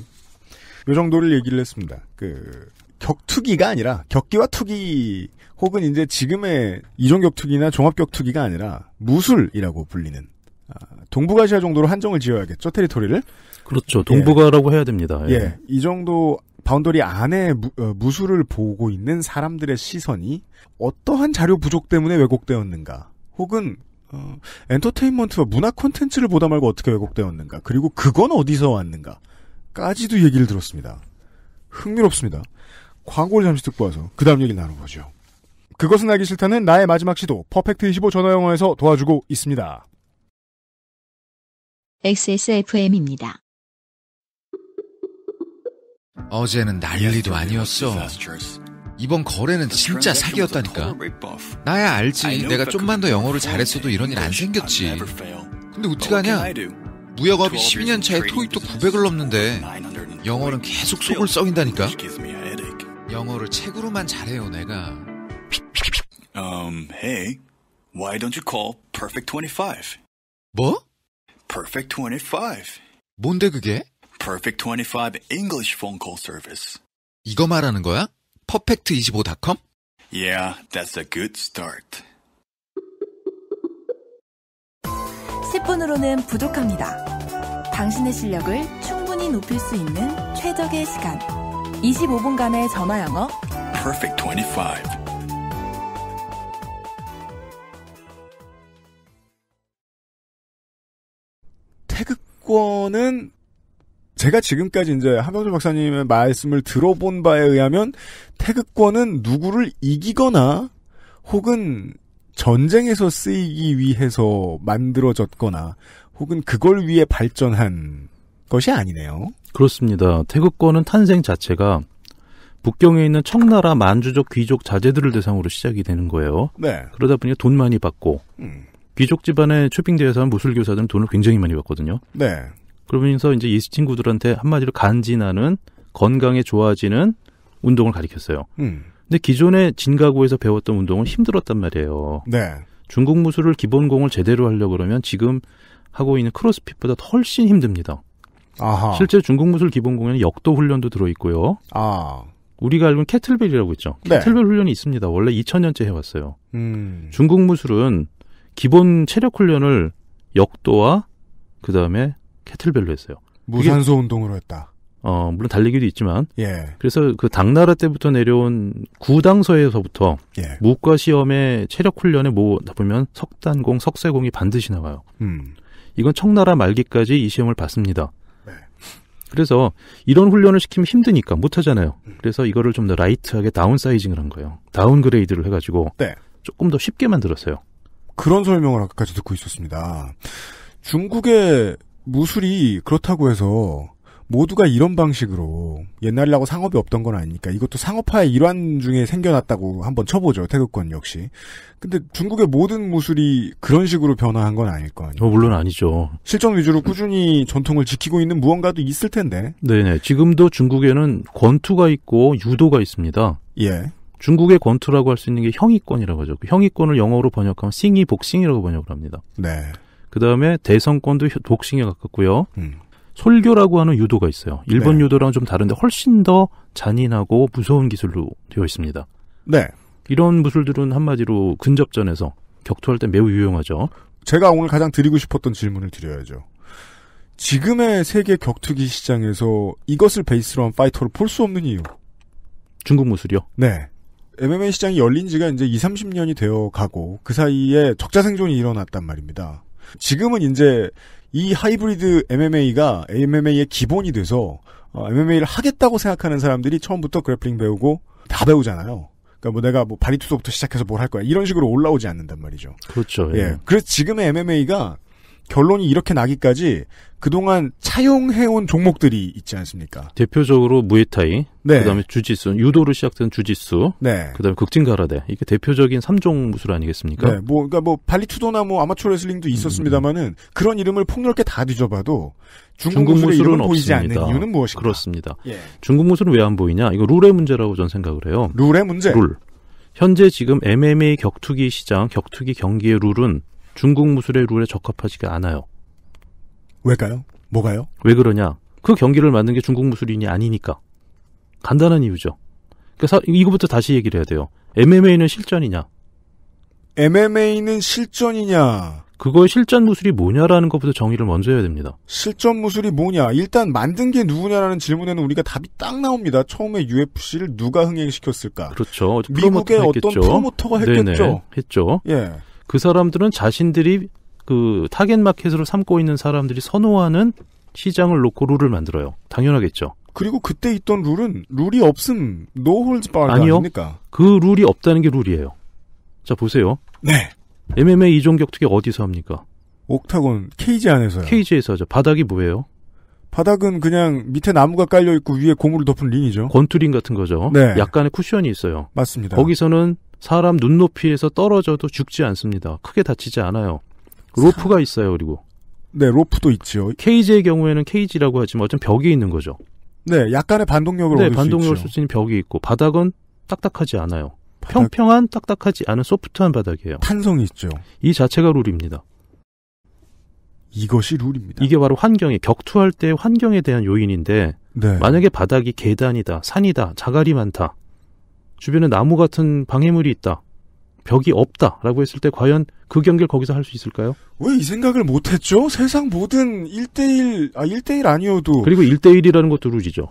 요 정도를 얘기를 했습니다. 그 격투기가 아니라 격기와 투기 혹은 이제 지금의 이종 격투기나 종합 격투기가 아니라 무술이라고 불리는 아, 동북아시아 정도로 한정을 지어야겠죠 테리토리를. 그렇죠. 동북아라고 예. 해야 됩니다. 예. 예. 이 정도 바운더리 안에 무, 어, 무술을 보고 있는 사람들의 시선이 어떠한 자료 부족 때문에 왜곡되었는가, 혹은 어, 엔터테인먼트와 문화 콘텐츠를 보다 말고 어떻게 왜곡되었는가, 그리고 그건 어디서 왔는가. 까지도 얘기를 들었습니다. 흥미롭습니다. 광고를 잠시 듣고 와서 그 다음 얘기를 나눠보죠. 그것은 알기 싫다는 나의 마지막 시도 퍼펙트25 전화영어에서 도와주고 있습니다. XSFM입니다. 어제는 난리도 아니었어. 이번 거래는 진짜 사기였다니까. 나야 알지. 내가 좀만 더 영어를 잘했어도 이런 일 안 생겼지. 근데 어떡하냐? 무역업이 12년 차에 토익도 900을 넘는데 영어는 계속 속을 썩인다니까. 영어를 책으로만 잘해요, 내가. Um, hey, why don't you call Perfect 25? 뭐? Perfect 25. 뭔데 그게? Perfect 25 English phone call service. 이거 말하는 거야? perfect25.com? Yeah, that's a good start. 10분으로는 부족합니다. 당신의 실력을 충분히 높일 수 있는 최적의 시간. 25분간의 전화 영어. Perfect 25. 태극권은 제가 지금까지 이제 한병준 박사님의 말씀을 들어본 바에 의하면 태극권은 누구를 이기거나 혹은 전쟁에서 쓰이기 위해서 만들어졌거나 혹은 그걸 위해 발전한 것이 아니네요. 그렇습니다. 태극권은 탄생 자체가 북경에 있는 청나라 만주족 귀족 자제들을 대상으로 시작이 되는 거예요. 네. 그러다 보니 돈 많이 받고 음. 귀족 집안의 초빙대에서 한 무술교사들은 돈을 굉장히 많이 받거든요. 네. 그러면서 이제 이 친구들한테 한마디로 간지나는 건강에 좋아지는 운동을 가리켰어요. 음. 근데 기존의 진가구에서 배웠던 운동은 힘들었단 말이에요. 네. 중국 무술을 기본공을 제대로 하려 고 그러면 지금 하고 있는 크로스핏보다 훨씬 힘듭니다. 아하. 실제 중국 무술 기본공에는 역도 훈련도 들어 있고요. 아. 우리가 알고 있는 캐틀벨이라고 있죠. 네. 캐틀벨 네. 훈련이 있습니다. 원래 2000년째 해왔어요. 음. 중국 무술은 기본 체력 훈련을 역도와 그 다음에 캐틀벨로 했어요. 무산소 운동으로 했다. 어, 물론 달리기도 있지만. 예. 그래서 그 당나라 때부터 내려온 구당서에서부터 예. 무과 시험에 체력 훈련에 뭐 보면 석단공, 석쇠공이 반드시 나와요. 음. 이건 청나라 말기까지 이 시험을 봤습니다. 네. 그래서 이런 훈련을 시키면 힘드니까 못 하잖아요. 그래서 이거를 좀 더 라이트하게 다운사이징을 한 거예요. 다운그레이드를 해가지고 네. 조금 더 쉽게 만들었어요. 그런 설명을 아까까지 듣고 있었습니다. 중국의 무술이 그렇다고 해서 모두가 이런 방식으로 옛날이라고 상업이 없던 건 아니니까 이것도 상업화의 일환 중에 생겨났다고 한번 쳐보죠 태극권 역시. 근데 중국의 모든 무술이 그런 식으로 변화한 건 아닐 거 아니에요. 어, 물론 아니죠. 실전 위주로 꾸준히 전통을 지키고 있는 무언가도 있을 텐데. 네네. 지금도 중국에는 권투가 있고 유도가 있습니다. 예. 중국의 권투라고 할 수 있는 게 형이권이라고 하죠. 그 형이권을 영어로 번역하면 싱이 복싱이라고 번역을 합니다. 네. 그 다음에 대성권도 복싱에 가깝고요. 음. 솔교라고 하는 유도가 있어요. 일본 네. 유도랑 좀 다른데 훨씬 더 잔인하고 무서운 기술로 되어 있습니다. 네. 이런 무술들은 한마디로 근접전에서 격투할 때 매우 유용하죠. 제가 오늘 가장 드리고 싶었던 질문을 드려야죠. 지금의 세계 격투기 시장에서 이것을 베이스로 한 파이터를 볼 수 없는 이유. 중국 무술이요? 네. MMA 시장이 열린 지가 이제 20, 30년이 되어 가고 그 사이에 적자 생존이 일어났단 말입니다. 지금은 이제 이 하이브리드 MMA가 MMA의 기본이 돼서 어, MMA를 하겠다고 생각하는 사람들이 처음부터 그래플링 배우고 다 배우잖아요. 그러니까 뭐 내가 뭐 바리투스부터 시작해서 뭘 할 거야 이런 식으로 올라오지 않는단 말이죠. 그렇죠. 예. 예. 그래서 지금의 MMA가 결론이 이렇게 나기까지 그동안 차용해온 종목들이 있지 않습니까? 대표적으로 무에타이, 네. 그다음에 주짓수, 유도로 시작된 주짓수, 네. 그다음에 극진가라데 이게 대표적인 3종 무술 아니겠습니까? 네, 뭐 그러니까 뭐 발리투도나 뭐 아마추어 레슬링도 있었습니다만은 음, 음. 그런 이름을 폭넓게 다 뒤져봐도 중국, 중국 무술은 보이지 않는 이유는 무엇인가? 그렇습니다. 예. 중국 무술은 왜 안 보이냐? 이거 룰의 문제라고 저는 생각을 해요. 룰의 문제. 룰. 현재 지금 MMA 격투기 시장, 격투기 경기의 룰은 중국 무술의 룰에 적합하지가 않아요. 왜까요 뭐가요? 왜 그러냐? 그 경기를 만든 게 중국 무술인이 아니니까. 간단한 이유죠. 그래서 그러니까 이거부터 다시 얘기를 해야 돼요. MMA는 실전이냐? MMA는 실전이냐? 그거 실전 무술이 뭐냐라는 것부터 정의를 먼저 해야 됩니다. 실전 무술이 뭐냐? 일단 만든 게 누구냐라는 질문에는 우리가 답이 딱 나옵니다. 처음에 UFC를 누가 흥행시켰을까? 그렇죠. 미국의 했겠죠. 어떤 프로모터가 했겠죠. 네네, 했죠. 예. 그 사람들은 자신들이 그 타겟 마켓으로 삼고 있는 사람들이 선호하는 시장을 놓고 룰을 만들어요. 당연하겠죠. 그리고 그때 있던 룰은 룰이 없음 노홀즈 바가 아니요. 닙니까그 룰이 없다는 게 룰이에요. 자 보세요. 네. MMA 이종 격투기 어디서 합니까? 옥타곤 케이지 안에서요. 케이지에서 하죠. 바닥이 뭐예요? 바닥은 그냥 밑에 나무가 깔려 있고 위에 고무를 덮은 링이죠. 권투링 같은 거죠. 네. 약간의 쿠션이 있어요. 맞습니다. 거기서는 사람 눈높이에서 떨어져도 죽지 않습니다. 크게 다치지 않아요. 로프가 있어요, 그리고. 네, 로프도 있죠요 케이지의 경우에는 케이지라고 하지만 어쩜 벽이 있는 거죠. 네, 약간의 네, 반동력을 네, 반동력을 쓸 수 있는 벽이 있고 바닥은 딱딱하지 않아요. 바닥... 평평한 딱딱하지 않은 소프트한 바닥이에요. 탄성이 있죠. 이 자체가 룰입니다. 이것이 룰입니다. 이게 바로 환경이 격투할 때 환경에 대한 요인인데 네. 만약에 바닥이 계단이다, 산이다, 자갈이 많다. 주변에 나무 같은 방해물이 있다. 벽이 없다라고 했을 때 과연 그경계를 거기서 할 수 있을까요? 왜 이 생각을 못 했죠? 세상 모든 1대1 아 1대1 아니어도 그리고 1대1이라는 것도 룰이죠.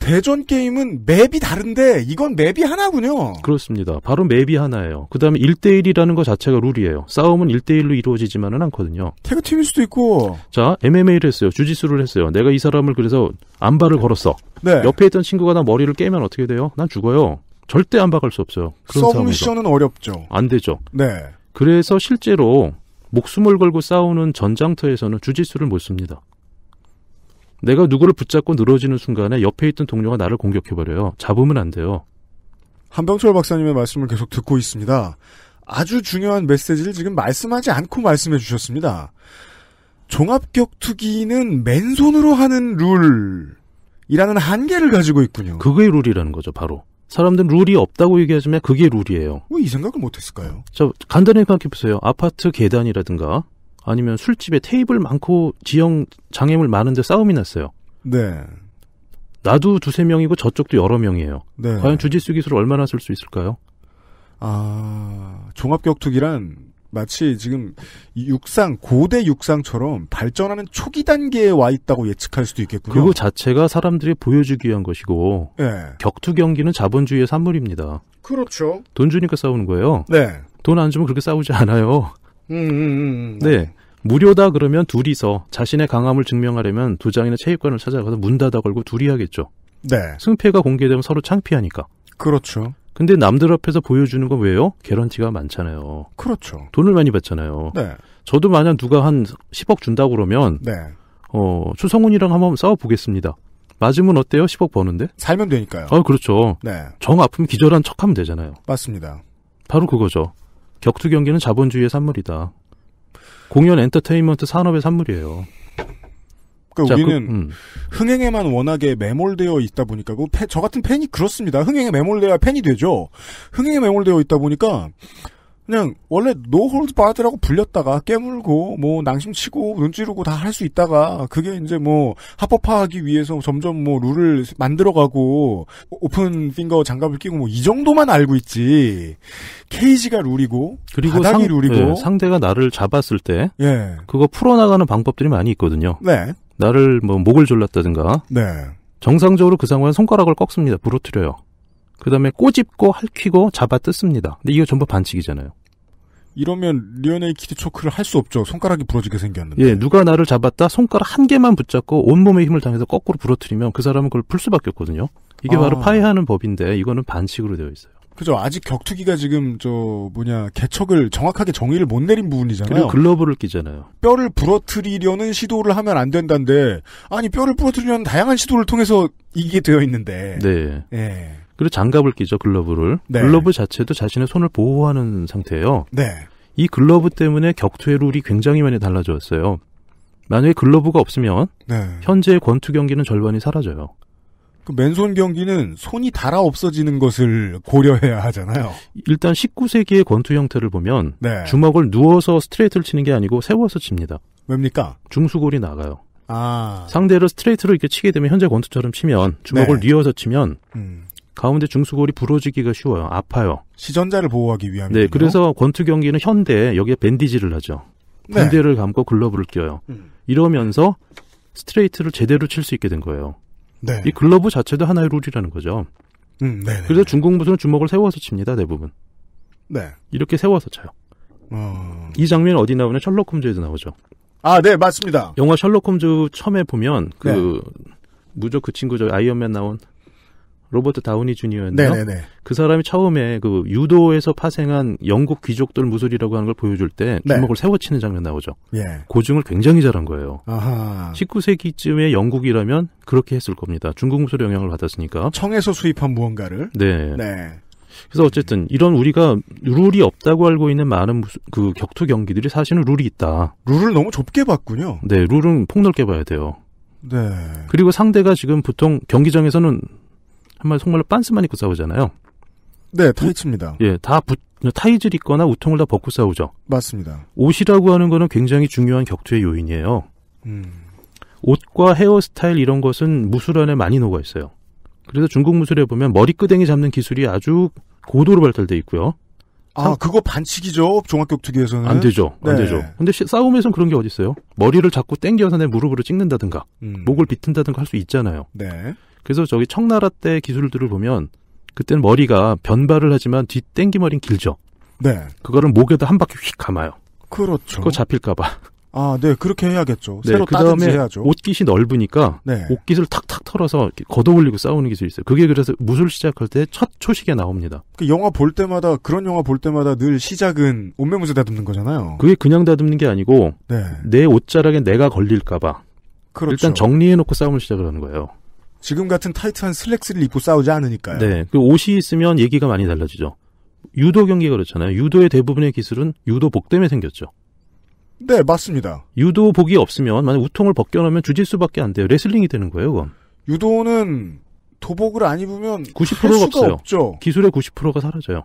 대전 게임은 맵이 다른데 이건 맵이 하나군요. 그렇습니다. 바로 맵이 하나예요. 그다음에 1대1이라는 것 자체가 룰이에요. 싸움은 1대1로 이루어지지만은 않거든요. 태그팀일 수도 있고. 자, MMA를 했어요. 주짓수를 했어요. 내가 이 사람을 그래서 안발을 걸었어. 네. 옆에 있던 친구가 나 머리를 깨면 어떻게 돼요? 난 죽어요. 절대 안 박을 수 없어요. 서브미션은 어렵죠. 안 되죠. 네. 그래서 실제로 목숨을 걸고 싸우는 전장터에서는 주짓수를 못 씁니다. 내가 누구를 붙잡고 늘어지는 순간에 옆에 있던 동료가 나를 공격해버려요. 잡으면 안 돼요. 한병철 박사님의 말씀을 계속 듣고 있습니다. 아주 중요한 메시지를 지금 말씀하지 않고 말씀해 주셨습니다. 종합격투기는 맨손으로 하는 룰이라는 한계를 가지고 있군요. 그게 룰이라는 거죠, 바로. 사람들은 룰이 없다고 얘기하지만 그게 룰이에요. 왜 이 생각을 못했을까요? 자, 간단히 생각해보세요. 아파트 계단이라든가 아니면 술집에 테이블 많고 지형 장애물 많은데 싸움이 났어요. 네. 나도 두세 명이고 저쪽도 여러 명이에요. 네. 과연 주짓수 기술을 얼마나 쓸 수 있을까요? 아, 종합격투기란 마치 지금 육상 고대 육상처럼 발전하는 초기 단계에 와 있다고 예측할 수도 있겠군요. 그거 자체가 사람들이 보여주기 위한 것이고 네. 격투 경기는 자본주의의 산물입니다. 그렇죠. 돈 주니까 싸우는 거예요. 네. 돈 안 주면 그렇게 싸우지 않아요. 음, 음, 음, 음, 네. 무료다 그러면 둘이서 자신의 강함을 증명하려면 도장이나 체육관을 찾아가서 문 닫아 걸고 둘이 하겠죠. 네. 승패가 공개되면 서로 창피하니까. 그렇죠. 근데 남들 앞에서 보여주는 건 왜요? 개런티가 많잖아요. 그렇죠. 돈을 많이 받잖아요. 네. 저도 만약 누가 한 10억 준다고 그러면 네. 어, 추성훈이랑 한번 싸워 보겠습니다. 맞으면 어때요? 10억 버는데? 살면 되니까요. 아, 그렇죠. 네. 정 아프면 기절한 척하면 되잖아요. 맞습니다. 바로 그거죠. 격투 경기는 자본주의의 산물이다. 공연 엔터테인먼트 산업의 산물이에요. 그러니까 자, 그, 우리는 그, 음. 흥행에만 워낙에 매몰되어 있다 보니까 그, 팬, 저 같은 팬이 그렇습니다. 흥행에 매몰되어야 팬이 되죠. 흥행에 매몰되어 있다 보니까 그냥 원래 노홀드 바드라고 불렸다가 깨물고 뭐 낭심치고 눈찌르고 다 할 수 있다가 그게 이제 뭐 합법화하기 위해서 점점 뭐 룰을 만들어가고 오픈 핑거 장갑을 끼고 뭐 이 정도만 알고 있지 케이지가 룰이고 그리고 바닥이 상, 룰이고 예, 상대가 나를 잡았을 때 예. 그거 풀어나가는 방법들이 많이 있거든요. 네. 나를 뭐 목을 졸랐다든가 네. 정상적으로 그 상황에 손가락을 꺾습니다. 부러뜨려요. 그 다음에 꼬집고 할퀴고 잡아 뜯습니다. 근데 이거 전부 반칙이잖아요. 이러면 리어네이 키드 초크를 할 수 없죠. 손가락이 부러지게 생겼는데. 예, 누가 나를 잡았다 손가락 한 개만 붙잡고 온몸의 힘을 당해서 거꾸로 부러뜨리면 그 사람은 그걸 풀 수밖에 없거든요. 이게 아. 바로 파해하는 법인데 이거는 반칙으로 되어 있어요. 그죠. 아직 격투기가 지금 저 뭐냐 개척을 정확하게 정의를 못 내린 부분이잖아요. 그리고 글러브를 끼잖아요. 뼈를 부러뜨리려는 시도를 하면 안 된다는데 아니 뼈를 부러뜨리려는 다양한 시도를 통해서 이기게 되어 있는데. 네. 예. 그리고 장갑을 끼죠 글러브를. 네. 글러브 자체도 자신의 손을 보호하는 상태예요. 네. 이 글러브 때문에 격투의 룰이 굉장히 많이 달라졌어요. 만약에 글러브가 없으면 네. 현재의 권투 경기는 절반이 사라져요. 그 맨손 경기는 손이 달아 없어지는 것을 고려해야 하잖아요. 일단 19세기의 권투 형태를 보면 네. 주먹을 누워서 스트레이트를 치는 게 아니고 세워서 칩니다. 왜입니까? 중수골이 나가요. 아. 상대를 스트레이트로 이렇게 치게 되면 현재 권투처럼 치면 주먹을 네. 뉘어서 치면 음. 가운데 중수골이 부러지기가 쉬워요. 아파요. 시전자를 보호하기 위함. 네, 그래서 권투 경기는 현대 여기에 밴디지를 하죠. 군대를 네. 감고 글러브를 껴요. 음. 이러면서 스트레이트를 제대로 칠 수 있게 된 거예요. 네. 이 글러브 자체도 하나의 룰이라는 거죠. 음, 네, 네, 네. 그래서 중국 무술은 주먹을 세워서 칩니다 대부분. 네. 이렇게 세워서 쳐요. 어... 이 장면 어디 나오냐? 셜록 홈즈에도 나오죠. 아, 네, 맞습니다. 영화 셜록 홈즈 처음에 보면 그 네. 무적 그 친구 저 아이언맨 나온 로버트 다우니 주니어였나요? 네네네. 그 사람이 처음에 그 유도에서 파생한 영국 귀족들 무술이라고 하는 걸 보여줄 때 네. 주먹을 네. 세워치는 장면 나오죠. 예. 고증을 굉장히 잘한 거예요. 아하. 19세기쯤에 영국이라면 그렇게 했을 겁니다. 중국 무술 영향을 받았으니까. 청에서 수입한 무언가를. 네. 네. 그래서 어쨌든 이런 우리가 룰이 없다고 알고 있는 많은 무수, 그 격투 경기들이 사실은 룰이 있다. 룰을 너무 좁게 봤군요. 네, 룰은 폭넓게 봐야 돼요. 네. 그리고 상대가 지금 보통 경기장에서는 한말 속말로 빤스만 입고 싸우잖아요. 네, 타이츠입니다. 예, 다 부, 타이즈를 입거나 우통을 다 벗고 싸우죠. 맞습니다. 옷이라고 하는 거는 굉장히 중요한 격투의 요인이에요. 음. 옷과 헤어스타일 이런 것은 무술 안에 많이 녹아 있어요. 그래서 중국 무술에 보면 머리끄댕이 잡는 기술이 아주 고도로 발달돼 있고요. 아, 그거 반칙이죠. 종합격투기에서는. 안 되죠. 안 네. 되죠. 근데 싸움에선 그런 게 어디 있어요? 머리를 자꾸 땡겨서 내 무릎으로 찍는다든가, 음. 목을 비튼다든가 할 수 있잖아요. 네. 그래서 저기 청나라 때 기술들을 보면 그때는 머리가 변발을 하지만 뒤땡기 머리는 길죠. 네. 그거를 목에다 한 바퀴 휙 감아요. 그렇죠. 그거 잡힐까봐. 아, 네, 그렇게 해야겠죠. 네, 새로 그다음에 해야죠. 옷깃이 넓으니까 네. 옷깃을 탁탁 털어서 걷어올리고 싸우는 기술이 있어요. 그게 그래서 무술 시작할 때 첫 초식에 나옵니다. 그 영화 볼 때마다 그런 영화 볼 때마다 늘 시작은 옷매무새 다듬는 거잖아요. 그게 그냥 다듬는 게 아니고 네. 내 옷자락에 내가 걸릴까봐 그렇죠. 일단 정리해놓고 싸움을 시작을 하는 거예요. 지금 같은 타이트한 슬랙스를 입고 싸우지 않으니까요. 네. 그 옷이 있으면 얘기가 많이 달라지죠. 유도 경기가 그렇잖아요. 유도의 대부분의 기술은 유도복 때문에 생겼죠. 네, 맞습니다. 유도복이 없으면 만약 우통을 벗겨놓으면 주짓수밖에 안 돼요. 레슬링이 되는 거예요, 그럼. 유도는 도복을 안 입으면 90%가 없어요. 없죠. 기술의 90%가 사라져요.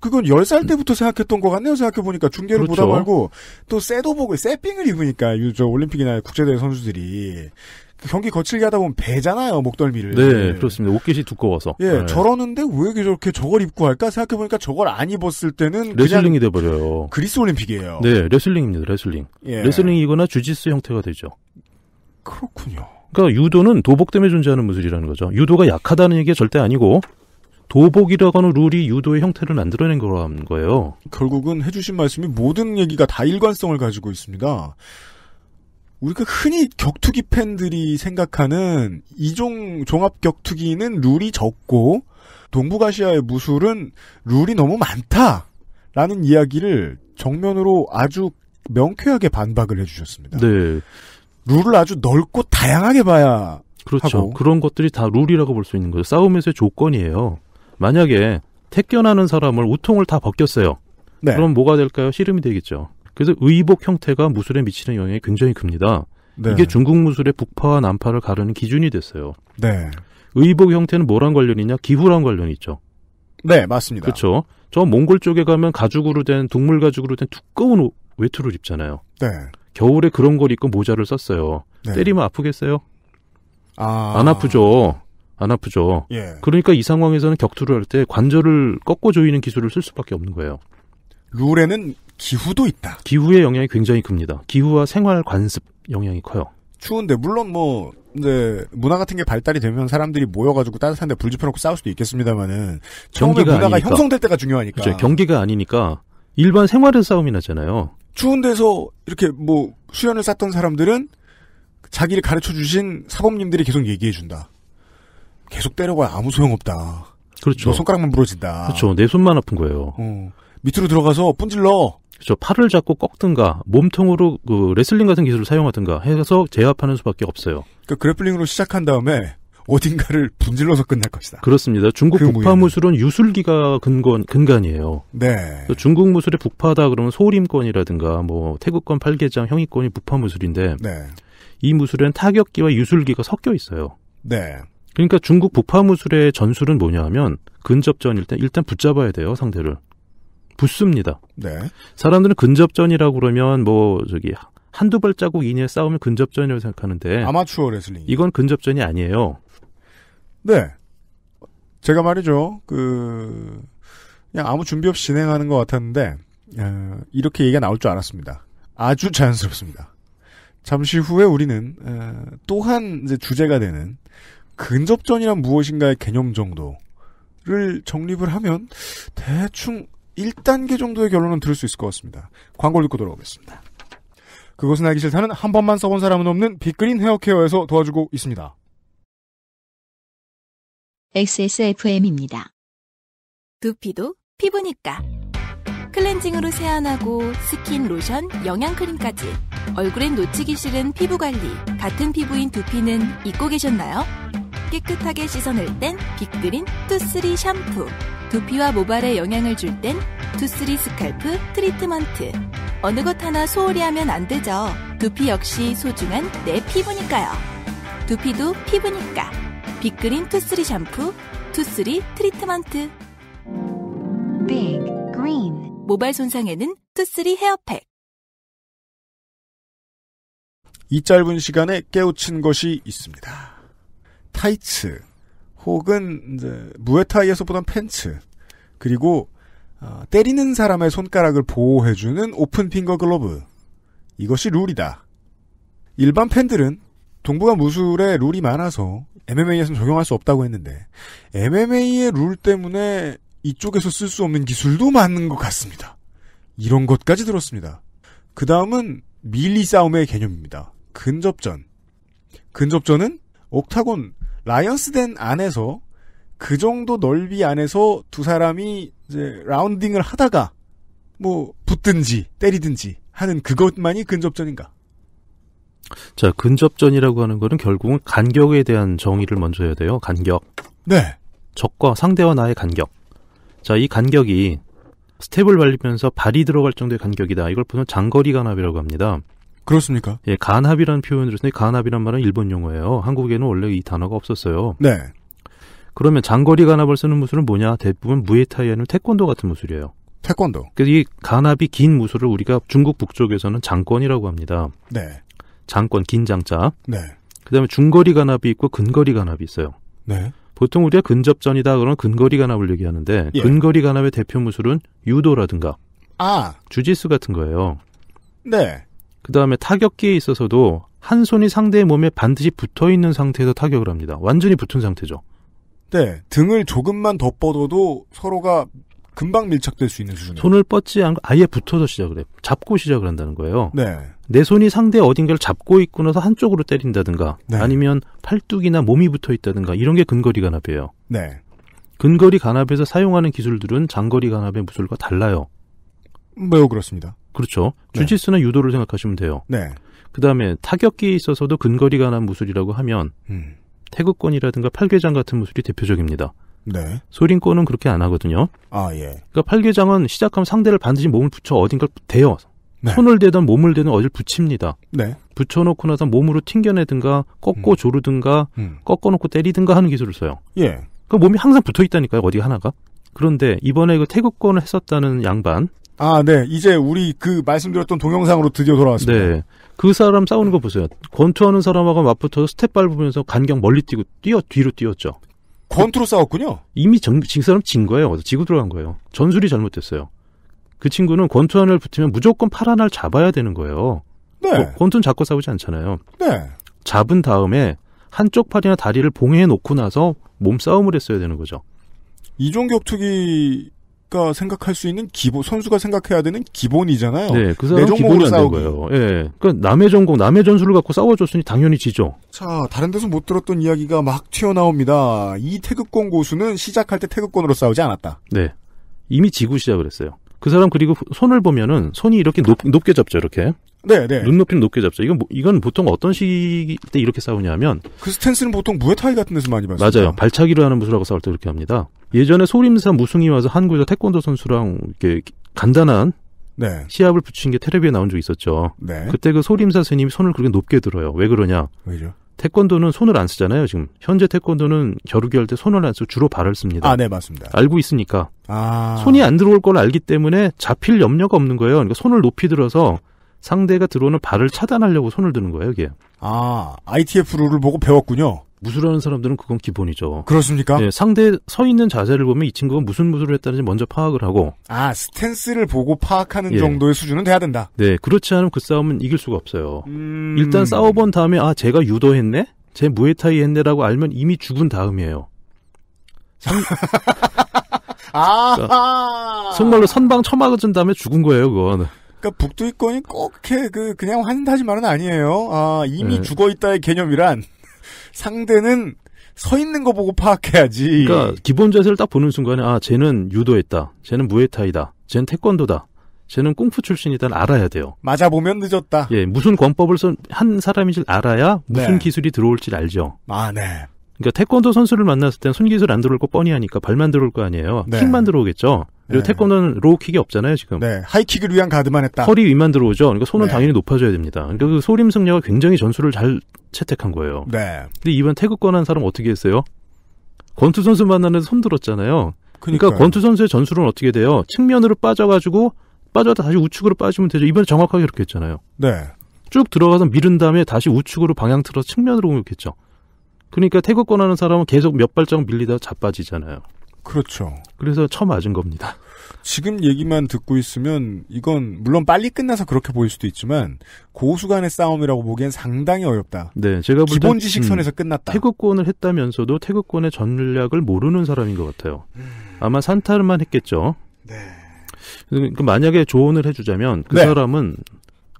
그건 10살 때부터 음. 생각했던 것 같네요. 생각해보니까 중계를 그렇죠. 보다 말고 또 쇠도복을 쇠핑을 입으니까 유저 올림픽이나 국제대회 선수들이 그 경기 거칠게 하다 보면 배잖아요 목덜미를. 네 그렇습니다. 옷깃이 두꺼워서. 예 네. 저러는데 왜 저렇게 저걸 입고 할까 생각해 보니까 저걸 안 입었을 때는 레슬링이 돼 버려요. 그리스 올림픽이에요. 네 레슬링입니다 레슬링. 예. 레슬링이거나 주짓수 형태가 되죠. 그렇군요. 그러니까 유도는 도복 때문에 존재하는 무술이라는 거죠. 유도가 약하다는 얘기가 절대 아니고 도복이라고 하는 룰이 유도의 형태를 만들어낸 거라는 거예요. 결국은 해주신 말씀이 모든 얘기가 다 일관성을 가지고 있습니다. 우리가 흔히 격투기 팬들이 생각하는 이종 종합 격투기는 룰이 적고 동북아시아의 무술은 룰이 너무 많다라는 이야기를 정면으로 아주 명쾌하게 반박을 해주셨습니다. 네. 룰을 아주 넓고 다양하게 봐야 그렇죠. 하고. 그런 것들이 다 룰이라고 볼 수 있는 거죠. 싸움에서의 조건이에요. 만약에 택견하는 사람을 우통을 다 벗겼어요. 네. 그럼 뭐가 될까요? 씨름이 되겠죠. 그래서 의복 형태가 무술에 미치는 영향이 굉장히 큽니다. 네. 이게 중국 무술의 북파와 남파를 가르는 기준이 됐어요. 네. 의복 형태는 뭐랑 관련이냐? 기후랑 관련이 있죠. 네, 맞습니다. 그렇죠. 저 몽골 쪽에 가면 가죽으로 된 동물 가죽으로 된 두꺼운 외투를 입잖아요. 네. 겨울에 그런 걸 입고 모자를 썼어요. 네. 때리면 아프겠어요? 아... 안 아프죠. 안 아프죠. 예. 그러니까 이 상황에서는 격투를 할 때 관절을 꺾고 조이는 기술을 쓸 수밖에 없는 거예요. 룰에는 기후도 있다. 기후의 영향이 굉장히 큽니다. 기후와 생활 관습 영향이 커요. 추운데 물론 뭐 이제 문화 같은 게 발달이 되면 사람들이 모여가지고 따뜻한데 불 지펴놓고 싸울 수도 있겠습니다만은 처음에 문화가 아니니까. 형성될 때가 중요하니까 그렇죠. 경기가 아니니까 일반 생활에서 싸움이 나잖아요. 추운 데서 이렇게 뭐 수련을 쌓던 사람들은 자기를 가르쳐 주신 사범님들이 계속 얘기해 준다. 계속 때려봐야 아무 소용없다. 그렇죠. 손가락만 부러진다. 그렇죠. 내 손만 아픈 거예요. 어. 밑으로 들어가서 뿜질러. 그렇죠. 팔을 잡고 꺾든가 몸통으로 그 레슬링 같은 기술을 사용하든가 해서 제압하는 수밖에 없어요. 그 그래플링으로 시작한 다음에 어딘가를 분질러서 끝날 것이다. 그렇습니다. 중국 그 북파 무술은 유술기가 근건 근간이에요. 네. 중국 무술의 북파다 그러면 소림권이라든가 뭐 태극권 팔계장 형이권이 북파 무술인데 네. 이 무술에는 타격기와 유술기가 섞여 있어요. 네. 그러니까 중국 북파 무술의 전술은 뭐냐하면 근접전 일단 일단 붙잡아야 돼요 상대를. 붙습니다. 네. 사람들은 근접전이라고 그러면 뭐 저기 한두 발자국 이내에 싸우면 근접전이라고 생각하는데 아마추어 레슬링 이건 근접전이 아니에요. 네. 제가 말이죠. 그 그냥 아무 준비 없이 진행하는 것 같았는데 어, 이렇게 얘기가 나올 줄 알았습니다. 아주 자연스럽습니다. 잠시 후에 우리는 어, 또한 이제 주제가 되는 근접전이란 무엇인가의 개념 정도를 정립을 하면 대충 1단계 정도의 결론은 들을 수 있을 것 같습니다. 광고를 듣고 돌아오겠습니다. 그것은 알기 싫다는 한 번만 써본 사람은 없는 빅그린 헤어케어에서 도와주고 있습니다. XSFM입니다. 두피도 피부니까. 클렌징으로 세안하고 스킨, 로션, 영양크림까지. 얼굴엔 놓치기 싫은 피부관리. 같은 피부인 두피는 잊고 계셨나요? 깨끗하게 씻어낼 땐 빅그린 투쓰리 샴푸. 두피와 모발에 영향을 줄 땐 투쓰리 스칼프 트리트먼트. 어느 것 하나 소홀히 하면 안 되죠. 두피 역시 소중한 내 피부니까요. 두피도 피부니까. 빅그린 투쓰리 샴푸, 투쓰리 트리트먼트. 빅 그린 모발 손상에는 투쓰리 헤어팩. 이 짧은 시간에 깨우친 것이 있습니다. 타이츠 혹은 이제 무에타이에서보단 팬츠 그리고 어, 때리는 사람의 손가락을 보호해주는 오픈 핑거 글러브 이것이 룰이다. 일반 팬들은 동부가 무술에 룰이 많아서 MMA에서는 적용할 수 없다고 했는데 MMA의 룰 때문에 이쪽에서 쓸 수 없는 기술도 많은 것 같습니다. 이런 것까지 들었습니다. 그 다음은 밀리 싸움의 개념입니다. 근접전. 근접전은 옥타곤 라이언스댄 안에서 그 정도 넓이 안에서 두 사람이 이제 라운딩을 하다가 뭐 붙든지 때리든지 하는 그것만이 근접전인가? 자, 근접전이라고 하는 거는 결국은 간격에 대한 정의를 먼저 해야 돼요. 간격. 네. 적과 상대와 나의 간격. 자, 이 간격이 스텝을 발리면서 발이 들어갈 정도의 간격이다. 이걸 보면 장거리 간압이라고 합니다. 그렇습니까? 예, 간합이라는 표현을 쓰는데 간합이란 말은 일본 용어예요. 한국에는 원래 이 단어가 없었어요. 네. 그러면 장거리 간합을 쓰는 무술은 뭐냐? 대부분 무에타이 아는 태권도 같은 무술이에요. 태권도. 그래서 이 간합이 긴 무술을 우리가 중국 북쪽에서는 장권이라고 합니다. 네. 장권, 긴 장자. 네. 그 다음에 중거리 간합이 있고 근거리 간합이 있어요. 네. 보통 우리가 근접전이다 그러면 근거리 간합을 얘기하는데 예. 근거리 간합의 대표 무술은 유도라든가 아 주짓수 같은 거예요. 네. 그 다음에 타격기에 있어서도 한 손이 상대의 몸에 반드시 붙어 있는 상태에서 타격을 합니다. 완전히 붙은 상태죠. 네, 등을 조금만 더 뻗어도 서로가 금방 밀착될 수 있는 수준이에요. 손을 뻗지 않고 아예 붙어서 시작을 해. 요 잡고 시작을 한다는 거예요. 네. 내 손이 상대 어딘가를 잡고 있고 나서 한쪽으로 때린다든가 네. 아니면 팔뚝이나 몸이 붙어 있다든가 이런 게 근거리 간압이에요. 네. 근거리 간압에서 사용하는 기술들은 장거리 간압의 무술과 달라요. 매우 그렇습니다. 그렇죠. 네. 주짓수는 네. 유도를 생각하시면 돼요. 네. 그 다음에 타격기에 있어서도 근거리가 난 무술이라고 하면 음. 태극권이라든가 팔괘장 같은 무술이 대표적입니다. 네. 소린권은 그렇게 안 하거든요. 아 예. 그러니까 팔괘장은 시작하면 상대를 반드시 몸을 붙여 어딘가 대요. 네. 손을 대든 몸을 대든 어딜 붙입니다. 네. 붙여놓고 나서 몸으로 튕겨내든가 꺾고 음. 조르든가 음. 꺾어놓고 때리든가 하는 기술을 써요. 예. 그 몸이 항상 붙어 있다니까요. 어디 하나가. 그런데 이번에 그 태극권을 했었다는 양반 아, 네. 이제 우리 그 말씀드렸던 동영상으로 드디어 돌아왔습니다. 네. 그 사람 싸우는 거 보세요. 권투하는 사람하고 맞붙어서 스텝 밟으면서 간격 멀리 뛰고 뛰어 뒤로 뛰었죠. 권투로 싸웠군요. 이미 정, 그 사람 진 거예요. 지고 들어간 거예요. 전술이 잘못됐어요. 그 친구는 권투안을 붙이면 무조건 팔 하나를 잡아야 되는 거예요. 네. 어, 권투는 잡고 싸우지 않잖아요. 네. 잡은 다음에 한쪽 팔이나 다리를 봉해놓고 나서 몸싸움을 했어야 되는 거죠. 이종격투기 선수가 생각할 수 있는 기본 선수가 생각해야 되는 기본이잖아요. 네, 그 사람 기본이 안된 거예요. 예, 그러니까 남의 전공, 남의 전술을 갖고 싸워줬으니 당연히 지죠. 자, 다른 데서 못 들었던 이야기가 막 튀어나옵니다. 이 태극권 고수는 시작할 때 태극권으로 싸우지 않았다. 네, 이미 지구 시작을 했어요. 그 사람 그리고 손을 보면은 손이 이렇게 높, 게 잡죠 이렇게 네, 네. 눈높이는 높게 잡죠. 이건 뭐, 이건 보통 어떤 시기 때 이렇게 싸우냐면 그 스탠스는 보통 무에타이 같은 데서 많이 봤어요. 맞아요. 발차기로 하는 무술하고 싸울 때 그렇게 합니다. 예전에 소림사 무승이 와서 한국에서 태권도 선수랑 이렇게 간단한 네. 시합을 붙인 게테레비에 나온 적이 있었죠. 네. 그때 그 소림사 스님이 손을 그렇게 높게 들어요. 왜 그러냐? 왜죠? 태권도는 손을 안 쓰잖아요. 지금 현재 태권도는 겨루기 할 때 손을 안 쓰고 주로 발을 씁니다. 아, 네, 맞습니다. 알고 있으니까. 아. 손이 안 들어올 걸 알기 때문에 잡힐 염려가 없는 거예요. 그러니까 손을 높이 들어서 상대가 들어오는 발을 차단하려고 손을 드는 거예요, 이게. 아, ITF 룰을 보고 배웠군요. 무술하는 사람들은 그건 기본이죠. 그렇습니까? 네, 상대 서 있는 자세를 보면 이 친구가 무슨 무술을 했다는지 먼저 파악을 하고. 아, 스탠스를 보고 파악하는 예. 정도의 수준은 돼야 된다. 네, 그렇지 않으면 그 싸움은 이길 수가 없어요. 음... 일단 싸워본 다음에 아, 제가 유도했네? 제 무에타이 했네라고 알면 이미 죽은 다음이에요. 상... 아, 그러니까 정말로 선방 처맞은 다음에 죽은 거예요, 그건. 그러니까 북두위권이 꼭이그 그냥 환타지 말은 아니에요. 아 이미 네. 죽어 있다의 개념이란 상대는 서 있는 거 보고 파악해야지. 그러니까 기본 자세를 딱 보는 순간에 아 쟤는 유도했다, 쟤는 무에타이다, 쟤는 태권도다, 쟤는 꽁푸 출신이다 알아야 돼요. 맞아 보면 늦었다. 예, 무슨 권법을 쓴한 사람인지 알아야 무슨 네. 기술이 들어올지 알죠. 아, 네. 그러니까 태권도 선수를 만났을 땐 손기술 안 들어올 거 뻔히 하니까 발만 들어올 거 아니에요. 네. 킥만 들어오겠죠. 그리고 네. 태권도는 로우킥이 없잖아요, 지금. 네. 하이킥을 위한 가드만 했다. 허리 위만 들어오죠. 그러니까 손은 네. 당연히 높아져야 됩니다. 그러니까 그 소림승려가 굉장히 전술을 잘 채택한 거예요. 네. 근데 이번 태극권 한 사람 어떻게 했어요? 권투 선수 만나는데 손 들었잖아요. 그러니까 그러니까요. 그러니까 권투 선수의 전술은 어떻게 돼요? 측면으로 빠져가지고 빠져다 다시 우측으로 빠지면 되죠. 이번에 정확하게 이렇게 했잖아요. 네. 쭉 들어가서 밀은 다음에 다시 우측으로 방향 틀어 측면으로 공격했죠. 그러니까 태극권 하는 사람은 계속 몇 발짝 밀리다 자빠지잖아요. 그렇죠. 그래서 처맞은 겁니다. 지금 얘기만 듣고 있으면 이건 물론 빨리 끝나서 그렇게 보일 수도 있지만 고수간의 싸움이라고 보기엔 상당히 어렵다. 네, 제가 볼 기본 지식선에서 음, 끝났다. 태극권을 했다면서도 태극권의 전략을 모르는 사람인 것 같아요. 음... 아마 산타를만 했겠죠. 네. 그 만약에 조언을 해주자면 그 네. 사람은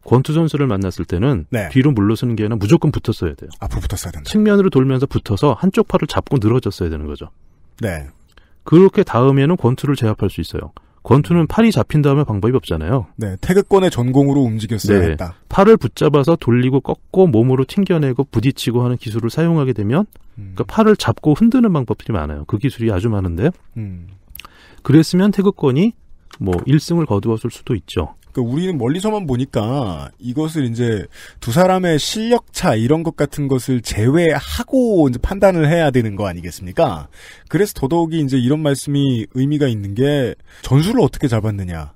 권투 선수를 만났을 때는 네. 뒤로 물러서는 게 아니라 무조건 붙었어야 돼요. 앞으로 아, 붙었어야 된다. 측면으로 돌면서 붙어서 한쪽 팔을 잡고 늘어졌어야 되는 거죠. 네. 그렇게 다음에는 권투를 제압할 수 있어요. 권투는 팔이 잡힌 다음에 방법이 없잖아요. 네, 태극권의 전공으로 움직였어야 네, 했다. 팔을 붙잡아서 돌리고 꺾고 몸으로 튕겨내고 부딪히고 하는 기술을 사용하게 되면 음. 그러니까 팔을 잡고 흔드는 방법들이 많아요. 그 기술이 아주 많은데 음. 그랬으면 태극권이 뭐 1승을 거두었을 수도 있죠. 그러니까 우리는 멀리서만 보니까 이것을 이제 두 사람의 실력 차 이런 것 같은 것을 제외하고 이제 판단을 해야 되는 거 아니겠습니까? 그래서 더더욱이 이제 이런 말씀이 의미가 있는 게 전술을 어떻게 잡았느냐,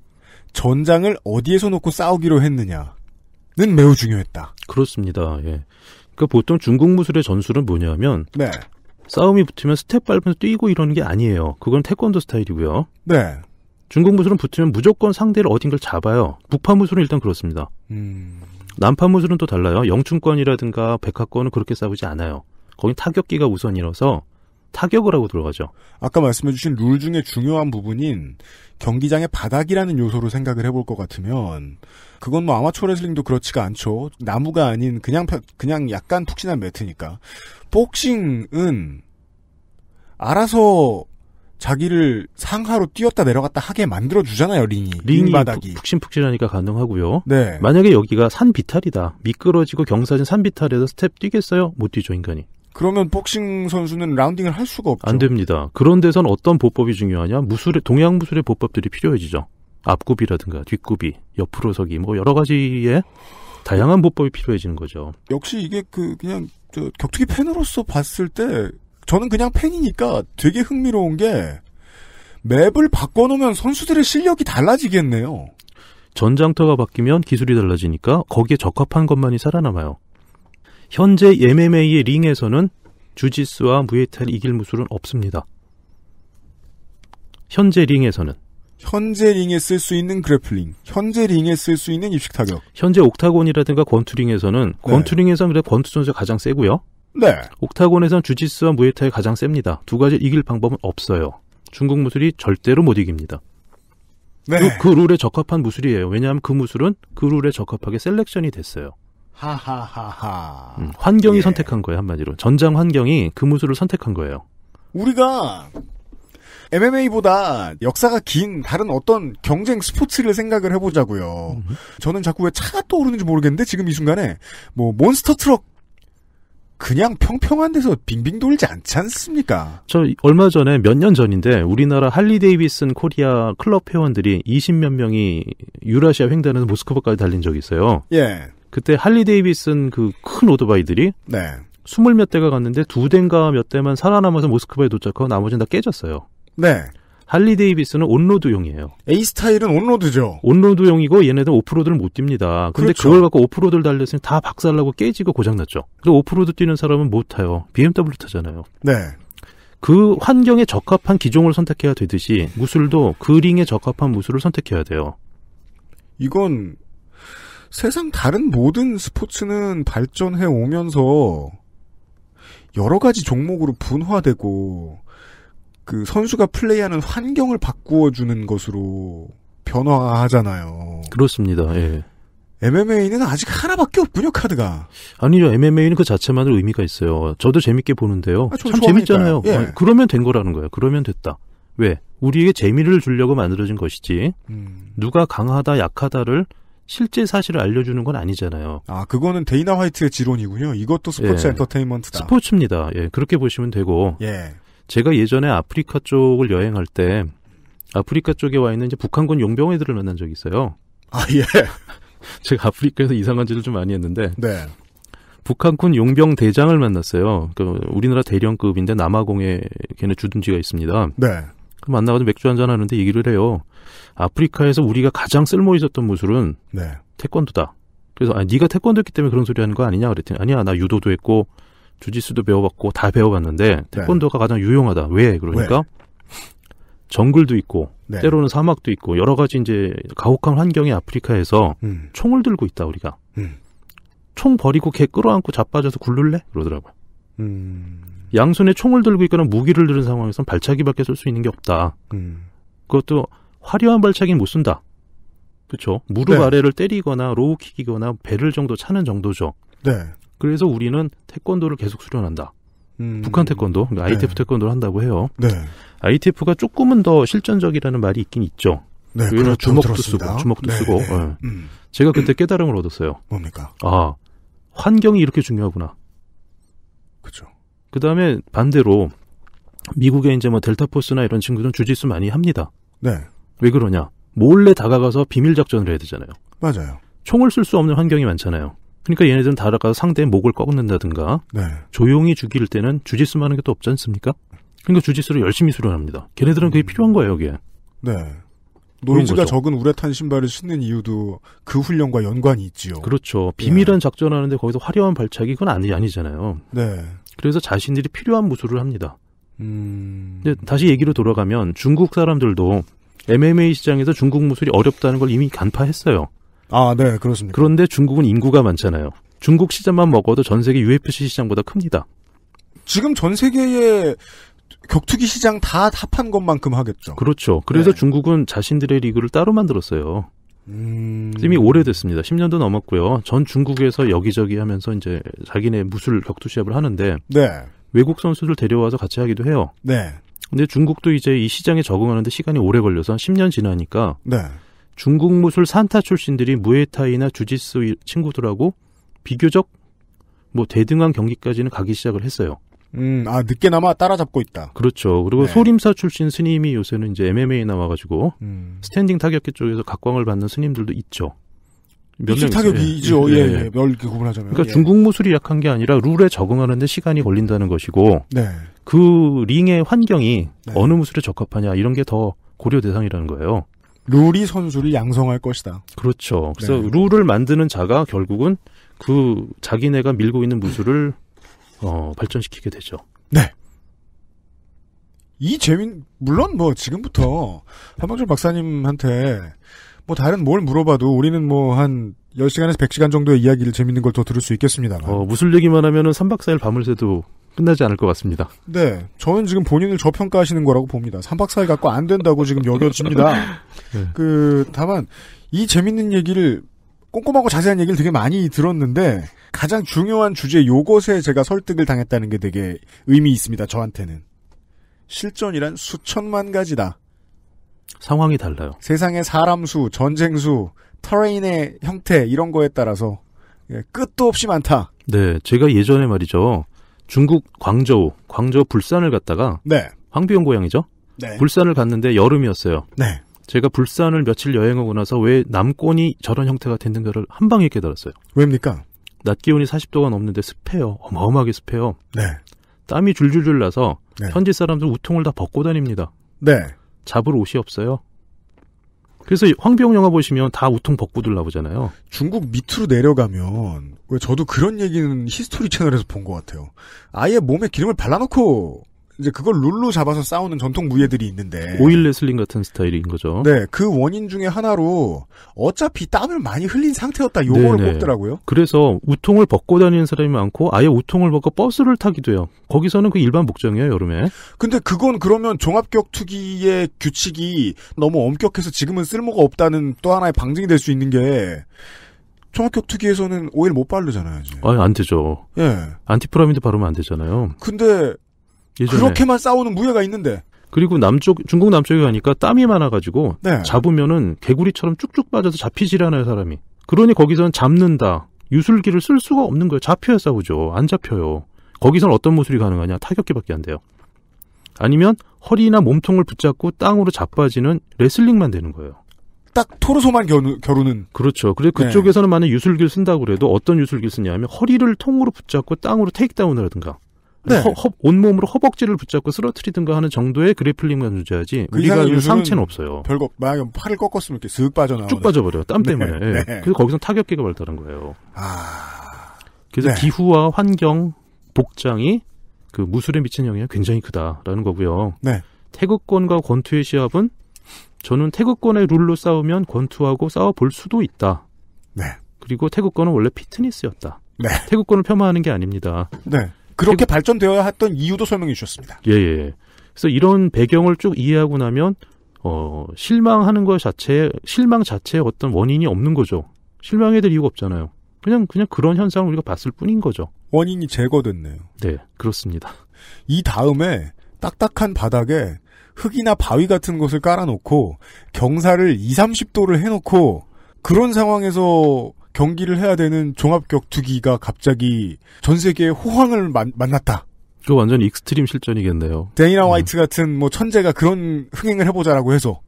전장을 어디에서 놓고 싸우기로 했느냐는 매우 중요했다. 그렇습니다. 예. 그러니까 보통 중국 무술의 전술은 뭐냐면 네. 싸움이 붙으면 스텝 밟으면서 뛰고 이러는 게 아니에요. 그건 태권도 스타일이고요. 네. 중국 무술은 붙으면 무조건 상대를 어딘가를 잡아요. 북파 무술은 일단 그렇습니다. 음. 남파 무술은 또 달라요. 영춘권이라든가 백화권은 그렇게 싸우지 않아요. 거긴 타격기가 우선이라서 타격을 하고 들어가죠. 아까 말씀해주신 룰 중에 중요한 부분인 경기장의 바닥이라는 요소로 생각을 해볼 것 같으면 그건 뭐 아마추어 레슬링도 그렇지가 않죠. 나무가 아닌 그냥 그냥 약간 푹신한 매트니까. 복싱은 알아서 자기를 상하로 뛰었다 내려갔다 하게 만들어 주잖아요 링이 링 바닥이 푹신푹신하니까 가능하고요. 네. 만약에 여기가 산 비탈이다 미끄러지고 경사진 산 비탈에서 스텝 뛰겠어요? 못 뛰죠 인간이. 그러면 복싱 선수는 라운딩을 할 수가 없죠. 안 됩니다. 그런 데선 어떤 보법이 중요하냐? 무술의 동양 무술의 보법들이 필요해지죠. 앞굽이라든가 뒷굽이, 옆으로 서기 뭐 여러 가지의 다양한 보법이 필요해지는 거죠. 역시 이게 그 그냥 저 격투기 팬으로서 봤을 때 저는 그냥 팬이니까 되게 흥미로운 게 맵을 바꿔놓으면 선수들의 실력이 달라지겠네요. 전장터가 바뀌면 기술이 달라지니까 거기에 적합한 것만이 살아남아요. 현재 MMA의 링에서는 주짓수와무예타이길 무술은 없습니다. 현재 링에서는 현재 링에 쓸 수 있는 그래플링, 현재 링에 쓸 수 있는 입식 타격. 현재 옥타곤이라든가 권투링에서는 네. 권투링에서는 그래 권투 선수가 가장 세고요. 네. 옥타곤에선 주짓수와 무예타이 가장 셉니다. 두 가지 이길 방법은 없어요. 중국 무술이 절대로 못 이깁니다. 네. 그, 그 룰에 적합한 무술이에요. 왜냐하면 그 무술은 그 룰에 적합하게 셀렉션이 됐어요. 하하하하. 음, 환경이 예. 선택한 거예요, 한마디로. 전장 환경이 그 무술을 선택한 거예요. 우리가 MMA보다 역사가 긴 다른 어떤 경쟁 스포츠를 생각을 해보자고요. 저는 자꾸 왜 차가 떠오르는지 모르겠는데 지금 이 순간에 뭐 몬스터 트럭 그냥 평평한 데서 빙빙 돌지 않지 않습니까? 저 얼마 전에 몇 년 전인데 우리나라 할리 데이비슨 코리아 클럽 회원들이 20몇 명이 유라시아 횡단에서 모스크바까지 달린 적이 있어요. 예. 그때 할리 데이비슨 그 큰 오토바이들이 네. 스물 몇 대가 갔는데 두 대인가 몇 대만 살아남아서 모스크바에 도착하고 나머지는 다 깨졌어요. 네. 할리 데이비스는 온로드용이에요. A 스타일은 온로드죠. 온로드용이고 얘네들 오프로드를 못 뜁니다. 근데 그렇죠. 그걸 갖고 오프로드를 달렸으니 다 박살나고 깨지고 고장났죠. 그래서 오프로드 뛰는 사람은 못 타요. BMW 타잖아요. 네. 그 환경에 적합한 기종을 선택해야 되듯이 무술도 그 링에 적합한 무술을 선택해야 돼요. 이건 세상 다른 모든 스포츠는 발전해 오면서 여러 가지 종목으로 분화되고 그 선수가 플레이하는 환경을 바꾸어 주는 것으로 변화하잖아요. 그렇습니다. 예. MMA는 아직 하나밖에 없군요 카드가. 아니죠 MMA는 그 자체만으로 의미가 있어요. 저도 재밌게 보는데요. 아, 참 좋아하니까요. 재밌잖아요. 어, 예. 아 그러면 된 거라는 거예요. 그러면 됐다. 왜 우리에게 재미를 주려고 만들어진 것이지 음. 누가 강하다 약하다를 실제 사실을 알려주는 건 아니잖아요. 아 그거는 데이나 화이트의 지론이군요. 이것도 스포츠 예. 엔터테인먼트다. 스포츠입니다. 예 그렇게 보시면 되고. 예. 제가 예전에 아프리카 쪽을 여행할 때 아프리카 쪽에 와 있는 이제 북한군 용병애들을 만난 적이 있어요. 아 예. 제가 아프리카에서 이상한 짓을 좀 많이 했는데 네. 북한군 용병 대장을 만났어요. 그 우리나라 대령급인데 남아공에 걔네 주둔지가 있습니다. 네. 그 만나가지고 맥주 한잔 하는데 얘기를 해요. 아프리카에서 우리가 가장 쓸모 있었던 무술은 네. 태권도다. 그래서 아 네가 태권도 했기 때문에 그런 소리 하는 거 아니냐 그랬더니 아니야 나 유도도 했고 주짓수도 배워봤고 다 배워봤는데 네. 태권도가 네. 가장 유용하다. 왜? 그러니까 왜? 정글도 있고 네. 때로는 사막도 있고 여러 가지 이제 가혹한 환경의 아프리카에서 음. 총을 들고 있다 우리가 음. 총 버리고 개 끌어안고 자빠져서 굴룰래 그러더라고요. 음. 양손에 총을 들고 있거나 무기를 들은 상황에선 발차기밖에 쓸 수 있는 게 없다. 음. 그것도 화려한 발차기는 못 쓴다. 그렇죠. 무릎 네. 아래를 때리거나 로우킥이거나 배를 정도 차는 정도죠. 네. 그래서 우리는 태권도를 계속 수련한다. 음... 북한 태권도, 그러니까 ITF 네. 태권도를 한다고 해요. 네. ITF가 조금은 더 실전적이라는 말이 있긴 있죠. 네, 그렇죠. 주먹도 들었습니다. 쓰고, 주먹도 네. 쓰고. 네. 예. 음. 제가 그때 깨달음을 얻었어요. 뭡니까? 아, 환경이 이렇게 중요하구나. 그죠. 그 다음에 반대로 미국의 이제 뭐 델타포스나 이런 친구들은 주짓수 많이 합니다. 네. 왜 그러냐? 몰래 다가가서 비밀 작전을 해야 되잖아요. 맞아요. 총을 쓸 수 없는 환경이 많잖아요. 그러니까 얘네들은 달아가서 상대의 목을 꺾는다든가 네. 조용히 죽일 때는 주짓수 하는 게 또 없지 않습니까? 그러니까 주짓수를 열심히 수련합니다. 걔네들은 그게 음. 필요한 거예요, 그게. 네. 노이즈가 적은 우레탄 신발을 신는 이유도 그 훈련과 연관이 있지요. 그렇죠. 비밀한 네. 작전하는데 거기서 화려한 발차기 그건 아니 아니잖아요. 네. 그래서 자신들이 필요한 무술을 합니다. 음. 다시 얘기로 돌아가면 중국 사람들도 MMA 시장에서 중국 무술이 어렵다는 걸 이미 간파했어요. 아, 네, 그렇습니다. 그런데 중국은 인구가 많잖아요. 중국 시장만 먹어도 전 세계 UFC 시장보다 큽니다. 지금 전 세계의 격투기 시장 다 합한 것만큼 하겠죠. 그렇죠. 그래서 네. 중국은 자신들의 리그를 따로 만들었어요. 음... 이미 오래됐습니다. 10년도 넘었고요. 전 중국에서 여기저기 하면서 이제 자기네 무술 격투 시합을 하는데 네. 외국 선수들 데려와서 같이 하기도 해요. 네. 근데 중국도 이제 이 시장에 적응하는데 시간이 오래 걸려서 10년 지나니까 네. 중국 무술 산타 출신들이 무에타이나 주짓수 친구들하고 비교적 뭐 대등한 경기까지는 가기 시작을 했어요. 음, 아, 늦게나마 따라잡고 있다. 그렇죠. 그리고 네. 소림사 출신 스님이 요새는 이제 MMA 나와가지고, 음. 스탠딩 타격기 쪽에서 각광을 받는 스님들도 있죠. 몇명 타격이죠. 예, 예, 예. 이렇게 구분하자면. 그러니까 예. 중국 무술이 약한 게 아니라 룰에 적응하는데 시간이 걸린다는 것이고, 네. 그 링의 환경이 네. 어느 무술에 적합하냐, 이런 게 더 고려 대상이라는 거예요. 룰이 선수를 양성할 것이다. 그렇죠. 그래서 네. 룰을 만드는 자가 결국은 그 자기네가 밀고 있는 무술을 어, 발전시키게 되죠. 네. 이 재민 물론 뭐 지금부터 한방철 박사님한테 뭐 다른 뭘 물어봐도 우리는 뭐 한 10시간에서 100시간 정도의 이야기를 재밌는 걸 더 들을 수 있겠습니다만. 어, 무술 얘기만 하면은 3박 4일 밤을 새도 끝나지 않을 것 같습니다. 네. 저는 지금 본인을 저평가하시는 거라고 봅니다. 3박 4일 갖고 안 된다고 지금 여겨집니다. 네. 그, 다만, 이 재밌는 얘기를, 꼼꼼하고 자세한 얘기를 되게 많이 들었는데, 가장 중요한 주제 요것에 제가 설득을 당했다는 게 되게 의미 있습니다. 저한테는. 실전이란 수천만 가지다. 상황이 달라요. 세상의 사람 수, 전쟁 수, 터레인의 형태, 이런 거에 따라서, 예, 끝도 없이 많다. 네, 제가 예전에 말이죠. 중국 광저우, 광저우 불산을 갔다가 네. 황비용 고향이죠. 네. 불산을 갔는데 여름이었어요. 네. 제가 불산을 며칠 여행하고 나서 왜 남권이 저런 형태가 됐는가를 한 방에 깨달았어요. 왜입니까? 낮 기온이 40도가 넘는데 습해요. 어마어마하게 습해요. 네. 땀이 줄줄줄 나서 네. 현지 사람들 우통을 다 벗고 다닙니다. 네. 잡을 옷이 없어요. 그래서 황비용 영화 보시면 다 우통 벗고들 나오잖아요. 중국 밑으로 내려가면 왜 저도 그런 얘기는 히스토리 채널에서 본 것 같아요. 아예 몸에 기름을 발라놓고 이제 그걸 룰로 잡아서 싸우는 전통 무예들이 있는데 오일 레슬링 같은 스타일인 거죠. 네, 그 원인 중에 하나로 어차피 땀을 많이 흘린 상태였다 요거를 네네. 네. 뽑더라고요. 그래서 우통을 벗고 다니는 사람이 많고 아예 우통을 벗고 버스를 타기도 해요. 거기서는 그 일반 복장이에요 여름에. 근데 그건 그러면 종합격투기의 규칙이 너무 엄격해서 지금은 쓸모가 없다는 또 하나의 방증이 될 수 있는 게. 종합격투기에서는 오일 못 바르잖아요. 지금. 아안 되죠. 예. 안티프라미드 바르면 안 되잖아요. 근데 예전에. 그렇게만 싸우는 무예가 있는데. 그리고 남쪽 중국 남쪽에 가니까 땀이 많아가지고 네. 잡으면은 개구리처럼 쭉쭉 빠져서 잡히질 않아요 사람이. 그러니 거기선 잡는다 유술기를 쓸 수가 없는 거예요. 잡혀야 싸우죠. 안 잡혀요. 거기선 어떤 모술이 가능하냐 타격기밖에 안 돼요. 아니면 허리나 몸통을 붙잡고 땅으로 자빠지는 레슬링만 되는 거예요. 딱 토르소만 겨루, 겨루는. 그렇죠. 그래 네. 그쪽에서는 네. 만약 유술기를 쓴다고 그래도 어떤 유술기를 쓰냐면 허리를 통으로 붙잡고 땅으로 테이크다운을 하든가 네. 허, 허, 온몸으로 허벅지를 붙잡고 쓰러트리든가 하는 정도의 그래플링만 유지하지 그 우리가 이 상체는 없어요. 별거 만약에 팔을 꺾었으면 이렇게 슥빠져나오쭉 빠져버려 땀 네. 때문에. 네. 네. 그래서 거기서 타격기가 발달한 거예요. 아. 그래서 네. 기후와 환경, 복장이 그 무술에 미치는 영향이 굉장히 크다라는 거고요. 네. 태극권과 권투의 시합은 저는 태극권의 룰로 싸우면 권투하고 싸워 볼 수도 있다. 네. 그리고 태극권은 원래 피트니스였다. 네. 태극권을 폄하하는 게 아닙니다. 네. 그렇게 발전되어야 했던 이유도 설명해 주셨습니다. 예, 예, 예. 그래서 이런 배경을 쭉 이해하고 나면 어, 실망하는 것 자체에 실망 자체에 어떤 원인이 없는 거죠. 실망해야 될 이유가 없잖아요. 그냥 그냥 그런 현상을 우리가 봤을 뿐인 거죠. 원인이 제거됐네요. 네, 그렇습니다. 이 다음에 딱딱한 바닥에 흙이나 바위 같은 것을 깔아놓고 경사를 2, 30도를 해놓고 그런 상황에서 경기를 해야 되는 종합격투기가 갑자기 전 세계에 호황을 만, 났다 그 완전 익스트림 실전이겠네요. 데니나 음. 화이트 같은 뭐 천재가 그런 흥행을 해보자라고 해서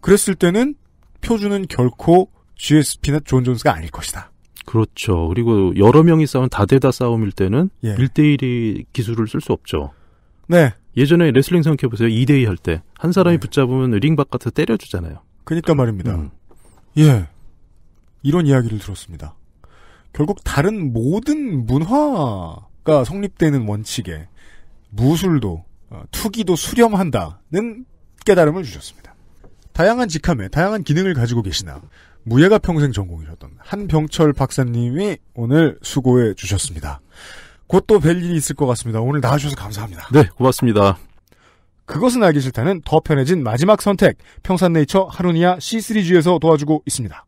그랬을 때는 표준은 결코 GSP나 존 존스가 아닐 것이다. 그렇죠. 그리고 여러 명이 싸운 다대다 싸움일 때는 예. 1대1이 기술을 쓸 수 없죠. 네. 예전에 레슬링 생각해보세요. 2대2 할 때. 한 사람이 네. 붙잡으면 링 바깥에서 때려주잖아요. 그니까 말입니다. 음. 예. 이런 이야기를 들었습니다. 결국 다른 모든 문화가 성립되는 원칙에 무술도 어, 투기도 수렴한다는 깨달음을 주셨습니다. 다양한 직함에 다양한 기능을 가지고 계시나 무예가 평생 전공이셨던 한병철 박사님이 오늘 수고해 주셨습니다. 곧 또 뵐 일이 있을 것 같습니다. 오늘 나와주셔서 감사합니다. 네, 고맙습니다. 그것은 알기 싫다는 더 편해진 마지막 선택 평산네이처 하루니아 C3G에서 도와주고 있습니다.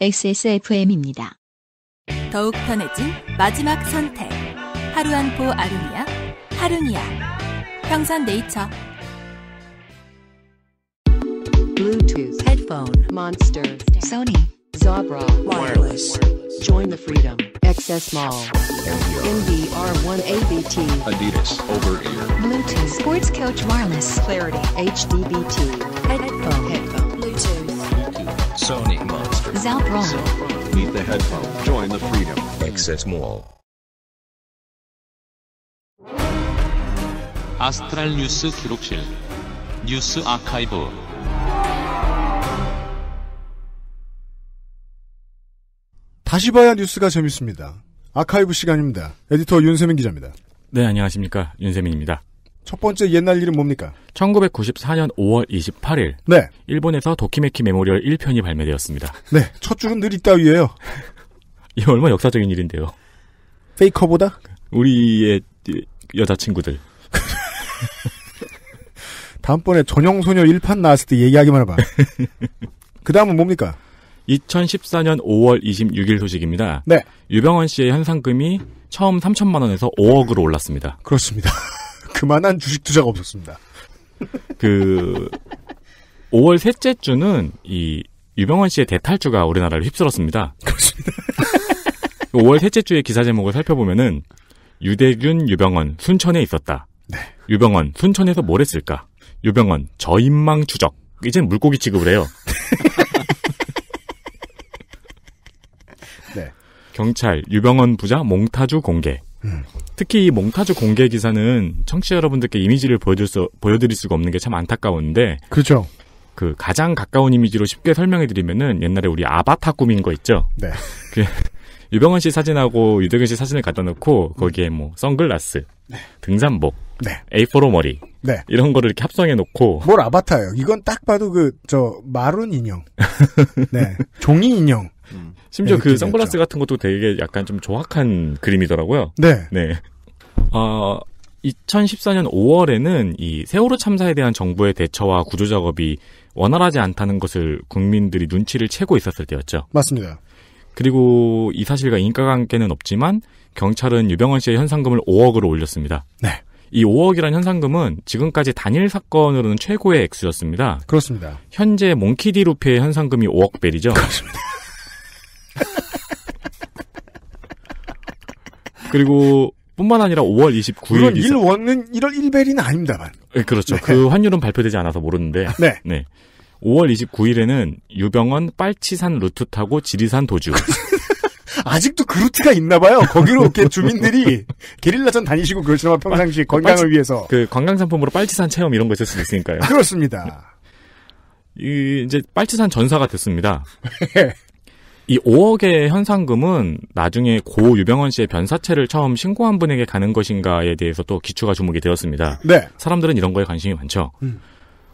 XSFM입니다. 더욱 편해진 마지막 선택. 하루 한포 아루니아, 하루니아. 평산 네이처. Bluetooth, headphone, monster, Sony, Zabra, wireless. Join the freedom. XS Mall. NBR1 ABT. Adidas, over ear. Bluetooth, sports coach wireless. Clarity, HDBT. Headphone, headphone. s o n i Monster. Zapron. Meet the headphone. Join the freedom. Access Mall. 아스트랄 뉴스 기록실 뉴스 아카이브 다시 봐야 뉴스가 재밌습니다. 아카이브 시간입니다. 에디터 윤세민 기자입니다. 네, 안녕하십니까. 윤세민입니다. 첫 번째 옛날 일은 뭡니까? 1994년 5월 28일. 네. 일본에서 도키메키 메모리얼 1편이 발매되었습니다. 네. 첫 줄은 늘 이따위예요. 이 얼마나 역사적인 일인데요. 페이커보다? 우리의 여자친구들. 다음번에 전용소녀 1판 나왔을 때 얘기하기만 해봐. 그 다음은 뭡니까? 2014년 5월 26일 소식입니다. 네. 유병원 씨의 현상금이 처음 3천만 원에서 5억으로 올랐습니다. 그렇습니다. 그만한 주식 투자가 없었습니다. 그 5월 셋째 주는 이 유병원 씨의 대탈주가 우리나라를 휩쓸었습니다. 그렇습니다. 5월 그 셋째 주의 기사 제목을 살펴보면은 유대균 유병원 순천에 있었다. 네. 유병원 순천에서 뭘 했을까? 유병원 저인망 추적. 이젠 물고기 취급을 해요. 네. 경찰 유병원 부자 몽타주 공개. 음. 특히 이 몽타주 공개 기사는 청취자 여러분들께 이미지를 보여줄 수, 보여드릴 수가 없는 게 참 안타까운데. 그죠. 그 가장 가까운 이미지로 쉽게 설명해드리면은 옛날에 우리 아바타 꾸민 거 있죠. 네. 그 유병헌 씨 사진하고 유대근 씨 사진을 갖다 놓고 거기에 뭐 선글라스, 네. 등산복, 네. A4로 머리, 네. 이런 거를 이렇게 합성해 놓고 뭘 아바타예요? 이건 딱 봐도 그 저 마룬 인형, 네 종이 인형. 음. 심지어 네, 그 선글라스 같은 것도 되게 약간 좀 조악한 그림이더라고요. 네. 네. 어, 2014년 5월에는 이 세월호 참사에 대한 정부의 대처와 구조 작업이 원활하지 않다는 것을 국민들이 눈치를 채고 있었을 때였죠. 맞습니다. 그리고 이 사실과 인과관계는 없지만 경찰은 유병원 씨의 현상금을 5억으로 올렸습니다. 네. 이 5억이란 현상금은 지금까지 단일 사건으로는 최고의 액수였습니다. 그렇습니다. 현재 몽키디 루페의 현상금이 5억 벨이죠. 그렇습니다. 그리고 뿐만 아니라 5월 29일 이상. 일원은 1월 1벨이는 아닙니다만. 네, 예, 그렇죠. 네. 그 환율은 발표되지 않아서 모르는데. 네. 네. 5월 29일에는 유병원 빨치산 루트 타고 지리산 도주. 아직도 그 루트가 있나 봐요. 거기로 이렇게 주민들이 게릴라전 다니시고 그렇지만 평상시 건강을 빨치, 위해서. 그 관광 상품으로 빨치산 체험 이런 거 있을 수 있으니까요. 그렇습니다. 이, 이제 빨치산 전사가 됐습니다. 네. 이 5억의 현상금은 나중에 고 유병헌 씨의 변사체를 처음 신고한 분에게 가는 것인가에 대해서 또 기초가 주목이 되었습니다. 네. 사람들은 이런 거에 관심이 많죠. 음.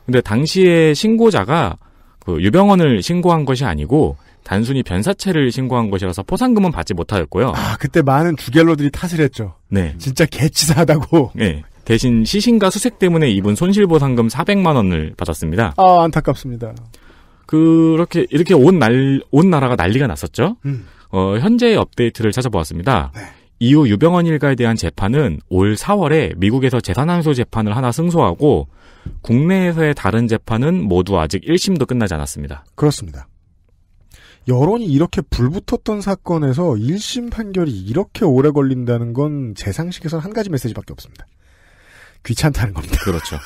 근데 당시에 신고자가 그 유병헌을 신고한 것이 아니고 단순히 변사체를 신고한 것이라서 포상금은 받지 못하였고요. 아, 그때 많은 주갤러들이 탓을 했죠. 네. 진짜 개치사하다고. 네. 대신 시신과 수색 때문에 입은 손실보상금 400만 원을 받았습니다. 아, 안타깝습니다. 그렇게 이렇게 온 날 온 나라가 난리가 났었죠. 음. 어, 현재의 업데이트를 찾아보았습니다. 네. 이후 유병언 일가에 대한 재판은 올 4월에 미국에서 재산항소 재판을 하나 승소하고 국내에서의 다른 재판은 모두 아직 1심도 끝나지 않았습니다. 그렇습니다. 여론이 이렇게 불붙었던 사건에서 1심 판결이 이렇게 오래 걸린다는 건 제상식에서한 가지 메시지밖에 없습니다. 귀찮다는 겁니다. 그렇죠.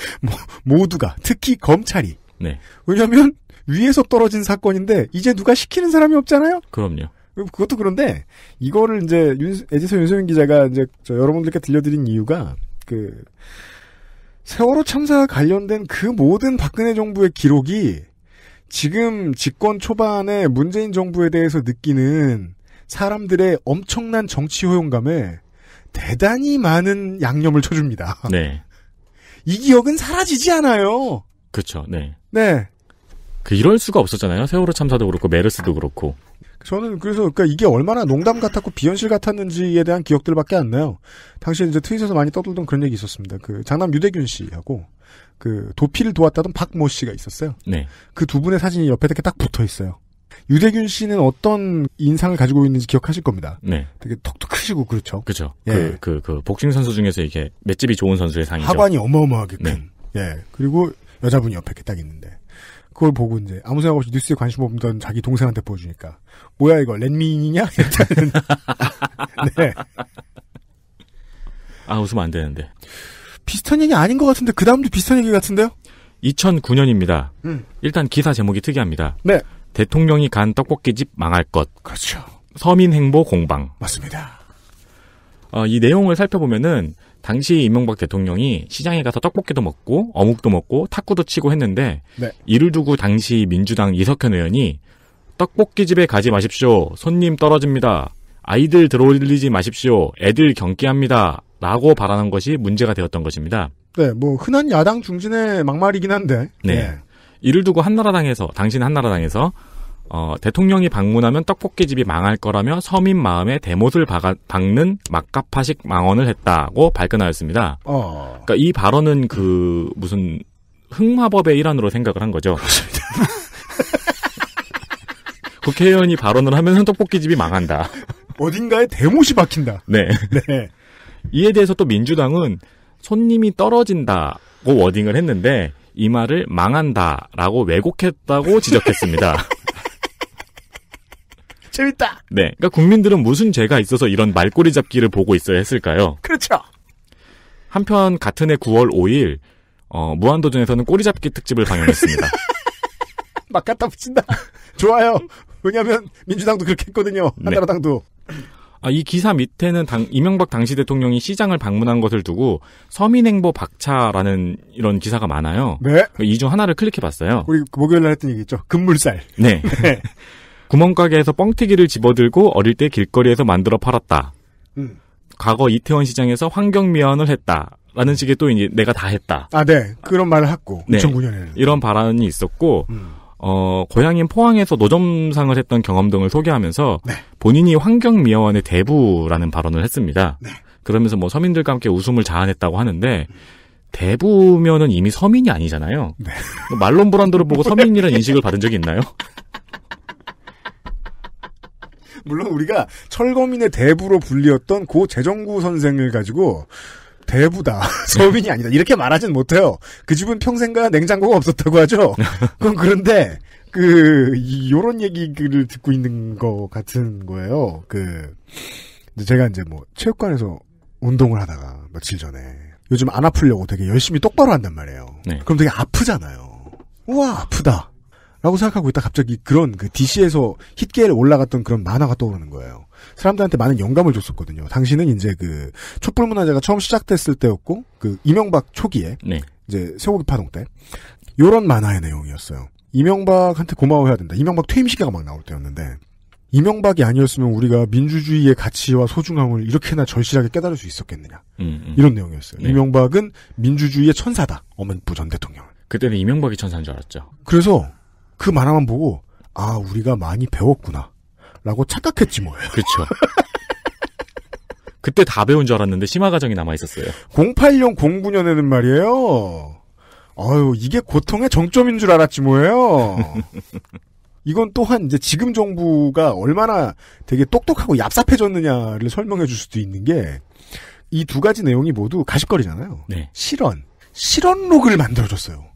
모두가 특히 검찰이 네. 왜냐하면 위에서 떨어진 사건인데 이제 누가 시키는 사람이 없잖아요. 그럼요. 그것도 그런데 이거를 이제 윤, 에디서 윤소민 기자가 이제 여러분들께 들려드린 이유가 그 세월호 참사와 관련된 그 모든 박근혜 정부의 기록이 지금 집권 초반에 문재인 정부에 대해서 느끼는 사람들의 엄청난 정치 효용감에 대단히 많은 양념을 쳐줍니다. 네. 이 기억은 사라지지 않아요. 그렇죠. 네. 네. 그 이럴 수가 없었잖아요. 세월호 참사도 그렇고 메르스도 그렇고. 저는 그래서 그러니까 이게 얼마나 농담 같았고 비현실 같았는지에 대한 기억들밖에 안 나요. 당시 이제 트윗에서 많이 떠돌던 그런 얘기 있었습니다. 그 장남 유대균 씨하고 그 도피를 도왔다던 박모 씨가 있었어요. 네. 그 두 분의 사진이 옆에 이렇게 딱 붙어 있어요. 유대균 씨는 어떤 인상을 가지고 있는지 기억하실 겁니다. 네. 되게 턱도 크시고 그렇죠. 그죠. 예. 그, 그, 그 복싱 선수 중에서 이게 맷집이 좋은 선수의 상이죠. 하관이 어마어마하게 네. 큰. 네. 예. 그리고 여자분이 옆에 이렇게 딱 있는데 그걸 보고 이제 아무 생각 없이 뉴스에 관심 없던 자기 동생한테 보여주니까 뭐야 이거 렌미인이냐? 일단은 네. 아 웃으면 안 되는데 비슷한 얘기 아닌 것 같은데 그 다음도 비슷한 얘기 같은데요? 2009년입니다. 음. 일단 기사 제목이 특이합니다. 네. 대통령이 간 떡볶이집 망할 것. 그렇죠. 서민행보 공방. 맞습니다. 어, 이 내용을 살펴보면은 당시 이명박 대통령이 시장에 가서 떡볶이도 먹고 어묵도 먹고 탁구도 치고 했는데 네. 이를 두고 당시 민주당 이석현 의원이 떡볶이 집에 가지 마십시오. 손님 떨어집니다. 아이들 들어올리지 마십시오. 애들 경기합니다. 라고 발언한 것이 문제가 되었던 것입니다. 네, 뭐 흔한 야당 중진의 막말이긴 한데. 네. 네. 이를 두고 한나라당에서 당신 한나라당에서 어, 대통령이 방문하면 떡볶이집이 망할 거라며 서민 마음에 대못을 박아, 박는 막가파식 망언을 했다고 발끈하였습니다. 어. 그러니까 이 발언은 그 무슨 흑마법의 일환으로 생각을 한 거죠. 국회의원이 발언을 하면서 떡볶이집이 망한다. 어딘가에 대못이 박힌다. 네. 네. 이에 대해서 또 민주당은 손님이 떨어진다고 워딩을 했는데 이 말을 망한다라고 왜곡했다고 지적했습니다. 재밌다. 네. 그러니까 국민들은 무슨 죄가 있어서 이런 말꼬리 잡기를 보고 있어야 했을까요? 그렇죠. 한편 같은 해 9월 5일 어, 무한도전에서는 꼬리 잡기 특집을 방영했습니다. 막 갖다 붙인다. 좋아요. 왜냐하면 민주당도 그렇게 했거든요. 네. 한나라당도. 네. 아, 이 기사 밑에는 당, 이명박 당시 대통령이 시장을 방문한 것을 두고 서민행보 박차라는 이런 기사가 많아요. 네. 이 중 하나를 클릭해 봤어요. 우리 목요일 날 했던 얘기 있죠. 금물살 네. 네. 구멍가게에서 뻥튀기를 집어들고 어릴 때 길거리에서 만들어 팔았다. 음. 과거 이태원 시장에서 환경미화원을 했다. 라는 식의 또 이제 내가 다 했다. 아, 네. 그런 말을 했고. 네. 2009년에는. 이런 발언이 있었고, 음. 어, 고향인 포항에서 노점상을 했던 경험 등을 소개하면서 네. 본인이 환경미화원의 대부라는 발언을 했습니다. 네. 그러면서 뭐 서민들과 함께 웃음을 자아냈다고 하는데 음. 대부면은 이미 서민이 아니잖아요. 네. 뭐 말론 브란드를 보고 서민이라는 인식을 받은 적이 있나요? 물론 우리가 철거민의 대부로 불리었던 고 재정구 선생을 가지고 대부다. 서민이 아니다. 이렇게 말하진 못해요. 그 집은 평생과 냉장고가 없었다고 하죠. 그럼 그런데 그 요런 얘기를 듣고 있는 것 같은 거예요. 그 제가 이제 뭐 체육관에서 운동을 하다가 며칠 전에 요즘 안 아프려고 되게 열심히 똑바로 한단 말이에요. 네. 그럼 되게 아프잖아요. 우와 아프다. 라고 생각하고 있다 갑자기 그런 그 DC에서 힛계에 올라갔던 그런 만화가 떠오르는 거예요. 사람들한테 많은 영감을 줬었거든요. 당신은 이제 그 촛불 문화제가 처음 시작됐을 때였고 그 이명박 초기에 네. 이제 쇠고기 파동 때 요런 만화의 내용이었어요. 이명박한테 고마워해야 된다. 이명박 퇴임 시기가 막 나올 때였는데 이명박이 아니었으면 우리가 민주주의의 가치와 소중함을 이렇게나 절실하게 깨달을 수 있었겠느냐. 음, 음. 이런 내용이었어요. 네. 이명박은 민주주의의 천사다. 어머니부전 대통령. 그때는 이명박이 천사인 줄 알았죠. 그래서 그 만화만 보고 아 우리가 많이 배웠구나 라고 착각했지 뭐예요. 그렇죠. 그때 다 배운 줄 알았는데 심화 과정이 남아 있었어요. 08년 09년에는 말이에요. 아유 이게 고통의 정점인 줄 알았지 뭐예요. 이건 또한 이제 지금 정부가 얼마나 되게 똑똑하고 얍삽해졌느냐를 설명해 줄 수도 있는 게 이 두 가지 내용이 모두 가십거리잖아요. 네. 실언, 실언록을 만들어줬어요.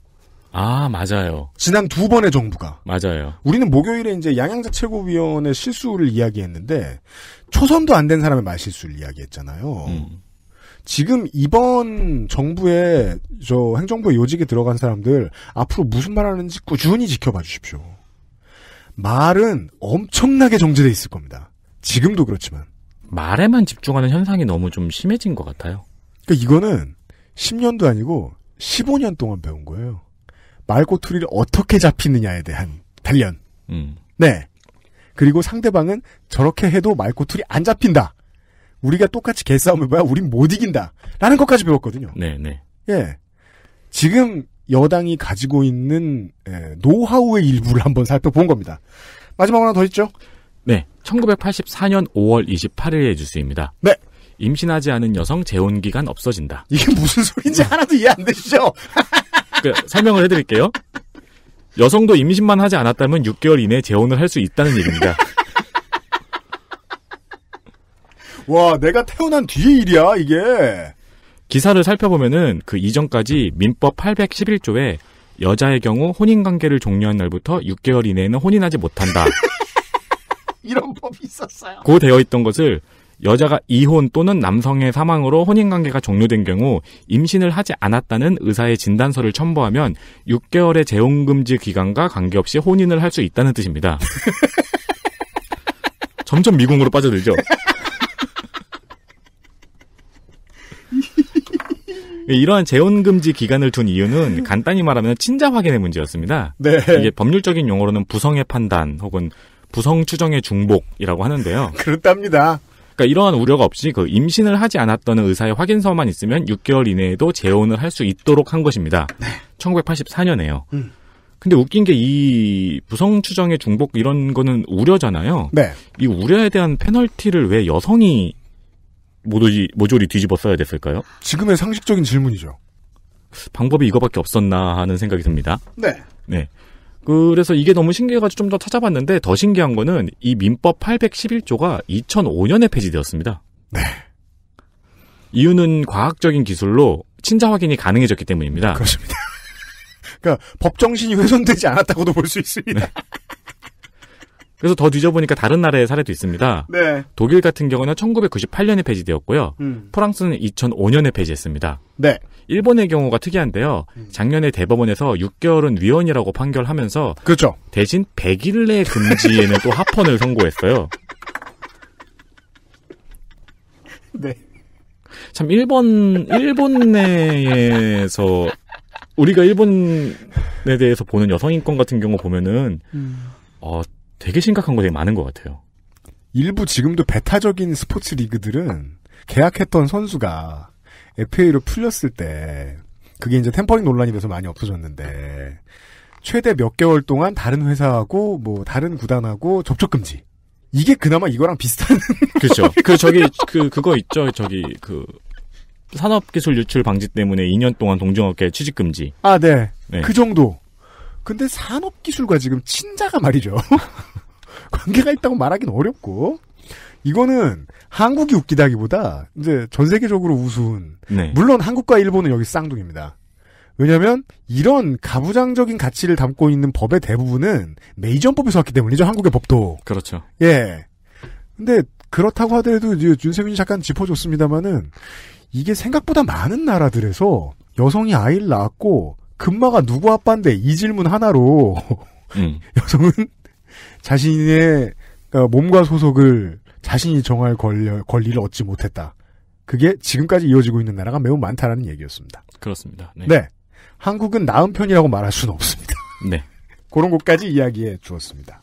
아, 맞아요. 지난 두 번의 정부가. 맞아요. 우리는 목요일에 이제 양양자 최고위원의 실수를 이야기했는데, 초선도 안 된 사람의 말실수를 이야기했잖아요. 음. 지금 이번 정부의, 저, 행정부의 요직에 들어간 사람들, 앞으로 무슨 말 하는지 꾸준히 지켜봐 주십시오. 말은 엄청나게 정제돼 있을 겁니다. 지금도 그렇지만. 말에만 집중하는 현상이 너무 좀 심해진 것 같아요. 그러니까 이거는 10년도 아니고 15년 동안 배운 거예요. 말꼬투리를 어떻게 잡히느냐에 대한 단련. 음. 네. 그리고 상대방은 저렇게 해도 말꼬투리 안 잡힌다. 우리가 똑같이 개싸움을 봐야 우린 못 이긴다. 라는 것까지 배웠거든요. 네, 네. 예. 지금 여당이 가지고 있는 예, 노하우의 일부를 한번 살펴본 겁니다. 마지막 하나 더 있죠? 네. 1984년 5월 28일의 뉴스입니다. 네. 임신하지 않은 여성 재혼 기간 없어진다. 이게 무슨 소리인지 하나도 이해 안 되시죠? 그러니까 설명을 해드릴게요. 여성도 임신만 하지 않았다면 6개월 이내에 재혼을 할 수 있다는 얘기입니다. 와, 내가 태어난 뒤의 일이야, 이게. 기사를 살펴보면은 그 이전까지 민법 811조에 여자의 경우 혼인 관계를 종료한 날부터 6개월 이내에는 혼인하지 못한다. 이런 법이 있었어요. 고 되어 있던 것을 여자가 이혼 또는 남성의 사망으로 혼인관계가 종료된 경우 임신을 하지 않았다는 의사의 진단서를 첨부하면 6개월의 재혼금지 기간과 관계없이 혼인을 할 수 있다는 뜻입니다. 점점 미궁으로 빠져들죠. 이러한 재혼금지 기간을 둔 이유는 간단히 말하면 친자 확인의 문제였습니다. 네. 이게 법률적인 용어로는 부성의 판단 혹은 부성 추정의 중복이라고 하는데요. 그렇답니다. 그러니까 이러한 우려가 없이 그 임신을 하지 않았던 의사의 확인서만 있으면 6개월 이내에도 재혼을 할 수 있도록 한 것입니다. 네. 1984년에요. 음. 근데 웃긴 게 이 부성 추정의 중복 이런 거는 우려잖아요. 네. 이 우려에 대한 페널티를 왜 여성이 모조리, 모조리 뒤집어 써야 됐을까요? 지금의 상식적인 질문이죠. 방법이 이거밖에 없었나 하는 생각이 듭니다. 네. 네. 그래서 이게 너무 신기해가지고 좀 더 찾아봤는데 더 신기한 거는 이 민법 811조가 2005년에 폐지되었습니다. 네. 이유는 과학적인 기술로 친자 확인이 가능해졌기 때문입니다. 그렇습니다. 그러니까 법 정신이 훼손되지 않았다고도 볼 수 있습니다. 네. 그래서 더 뒤져보니까 다른 나라의 사례도 있습니다. 네. 독일 같은 경우는 1998년에 폐지되었고요. 음. 프랑스는 2005년에 폐지했습니다. 네. 일본의 경우가 특이한데요. 음. 작년에 대법원에서 6개월은 위헌이라고 판결하면서 그렇죠. 대신 100일 내 금지에는 또 합헌을 선고했어요. 네. 참 일본 일본 내에서 우리가 일본에 대해서 보는 여성 인권 같은 경우 보면은 음. 어 되게 심각한 거 되게 많은 것 같아요. 일부 지금도 배타적인 스포츠 리그들은 계약했던 선수가 FA로 풀렸을 때 그게 이제 템퍼링 논란이 돼서 많이 없어졌는데 최대 몇 개월 동안 다른 회사하고 뭐 다른 구단하고 접촉 금지. 이게 그나마 이거랑 비슷한 그렇죠. 그 저기 그 그거 있죠. 저기 그 산업기술 유출 방지 때문에 2년 동안 동종업계 취직 금지. 아, 네. 네. 그 정도. 근데 산업기술과 지금 친자가 말이죠. 관계가 있다고 말하긴 어렵고 이거는 한국이 웃기다기보다 이제 전 세계적으로 우스운 네. 물론 한국과 일본은 여기 쌍둥입니다. 왜냐하면 이런 가부장적인 가치를 담고 있는 법의 대부분은 메이저법에서 왔기 때문이죠 한국의 법도 그렇죠. 예. 근데 그렇다고 하더라도 이제 윤세민 이 잠깐 짚어줬습니다마는 이게 생각보다 많은 나라들에서 여성이 아이를 낳았고 금마가 누구 아빠인데 이 질문 하나로 음. 여성은 자신의 어, 몸과 소속을 자신이 정할 권리, 권리를 얻지 못했다. 그게 지금까지 이어지고 있는 나라가 매우 많다라는 얘기였습니다. 그렇습니다. 네. 네. 한국은 나은 편이라고 말할 수는 없습니다. 네. 그런 것까지 이야기해 주었습니다.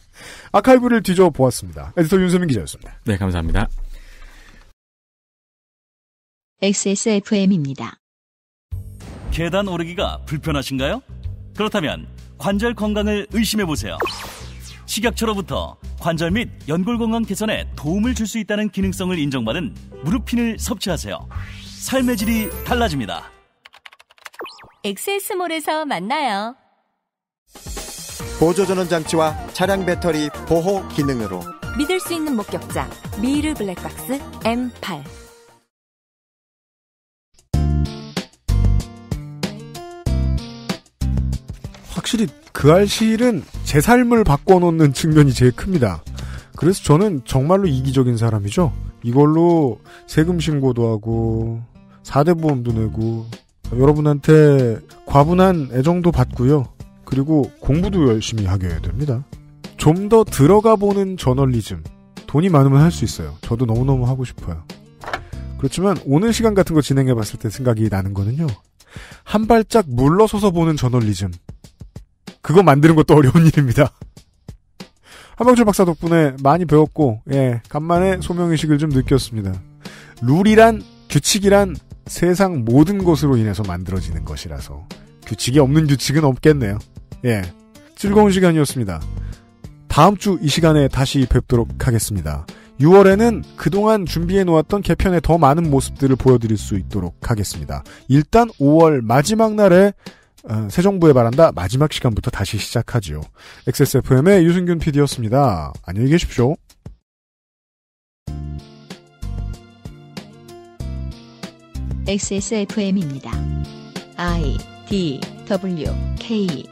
아카이브를 뒤져 보았습니다. 에디터 윤소민 기자였습니다. 네, 감사합니다. XSFM입니다. 계단 오르기가 불편하신가요? 그렇다면 관절 건강을 의심해 보세요. 식약처로부터 관절 및 연골 건강 개선에 도움을 줄 수 있다는 기능성을 인정받은 무릎핀을 섭취하세요. 삶의 질이 달라집니다. 엑세스몰에서 만나요. 보조 전원 장치와 차량 배터리 보호 기능으로 믿을 수 있는 목격자 미르 블랙박스 M8 확실히 그 알실은 제 삶을 바꿔놓는 측면이 제일 큽니다. 그래서 저는 정말로 이기적인 사람이죠. 이걸로 세금 신고도 하고 4대 보험도 내고 여러분한테 과분한 애정도 받고요. 그리고 공부도 열심히 하게 됩니다. 좀 더 들어가 보는 저널리즘. 돈이 많으면 할 수 있어요. 저도 너무너무 하고 싶어요. 그렇지만 오늘 시간 같은 거 진행해 봤을 때 생각이 나는 거는요. 한 발짝 물러서서 보는 저널리즘. 그거 만드는 것도 어려운 일입니다. 한방출 박사 덕분에 많이 배웠고, 예, 간만에 소명의식을 좀 느꼈습니다. 룰이란, 규칙이란 세상 모든 것으로 인해서 만들어지는 것이라서, 규칙이 없는 규칙은 없겠네요. 예. 즐거운 시간이었습니다. 다음 주 이 시간에 다시 뵙도록 하겠습니다. 6월에는 그동안 준비해 놓았던 개편의 더 많은 모습들을 보여드릴 수 있도록 하겠습니다. 일단 5월 마지막 날에 어, 새 정부에 바란다 마지막 시간부터 다시 시작하지요. XSFM의 유승균 PD였습니다. 안녕히 계십시오. 엑 XSFM입니다. I D W K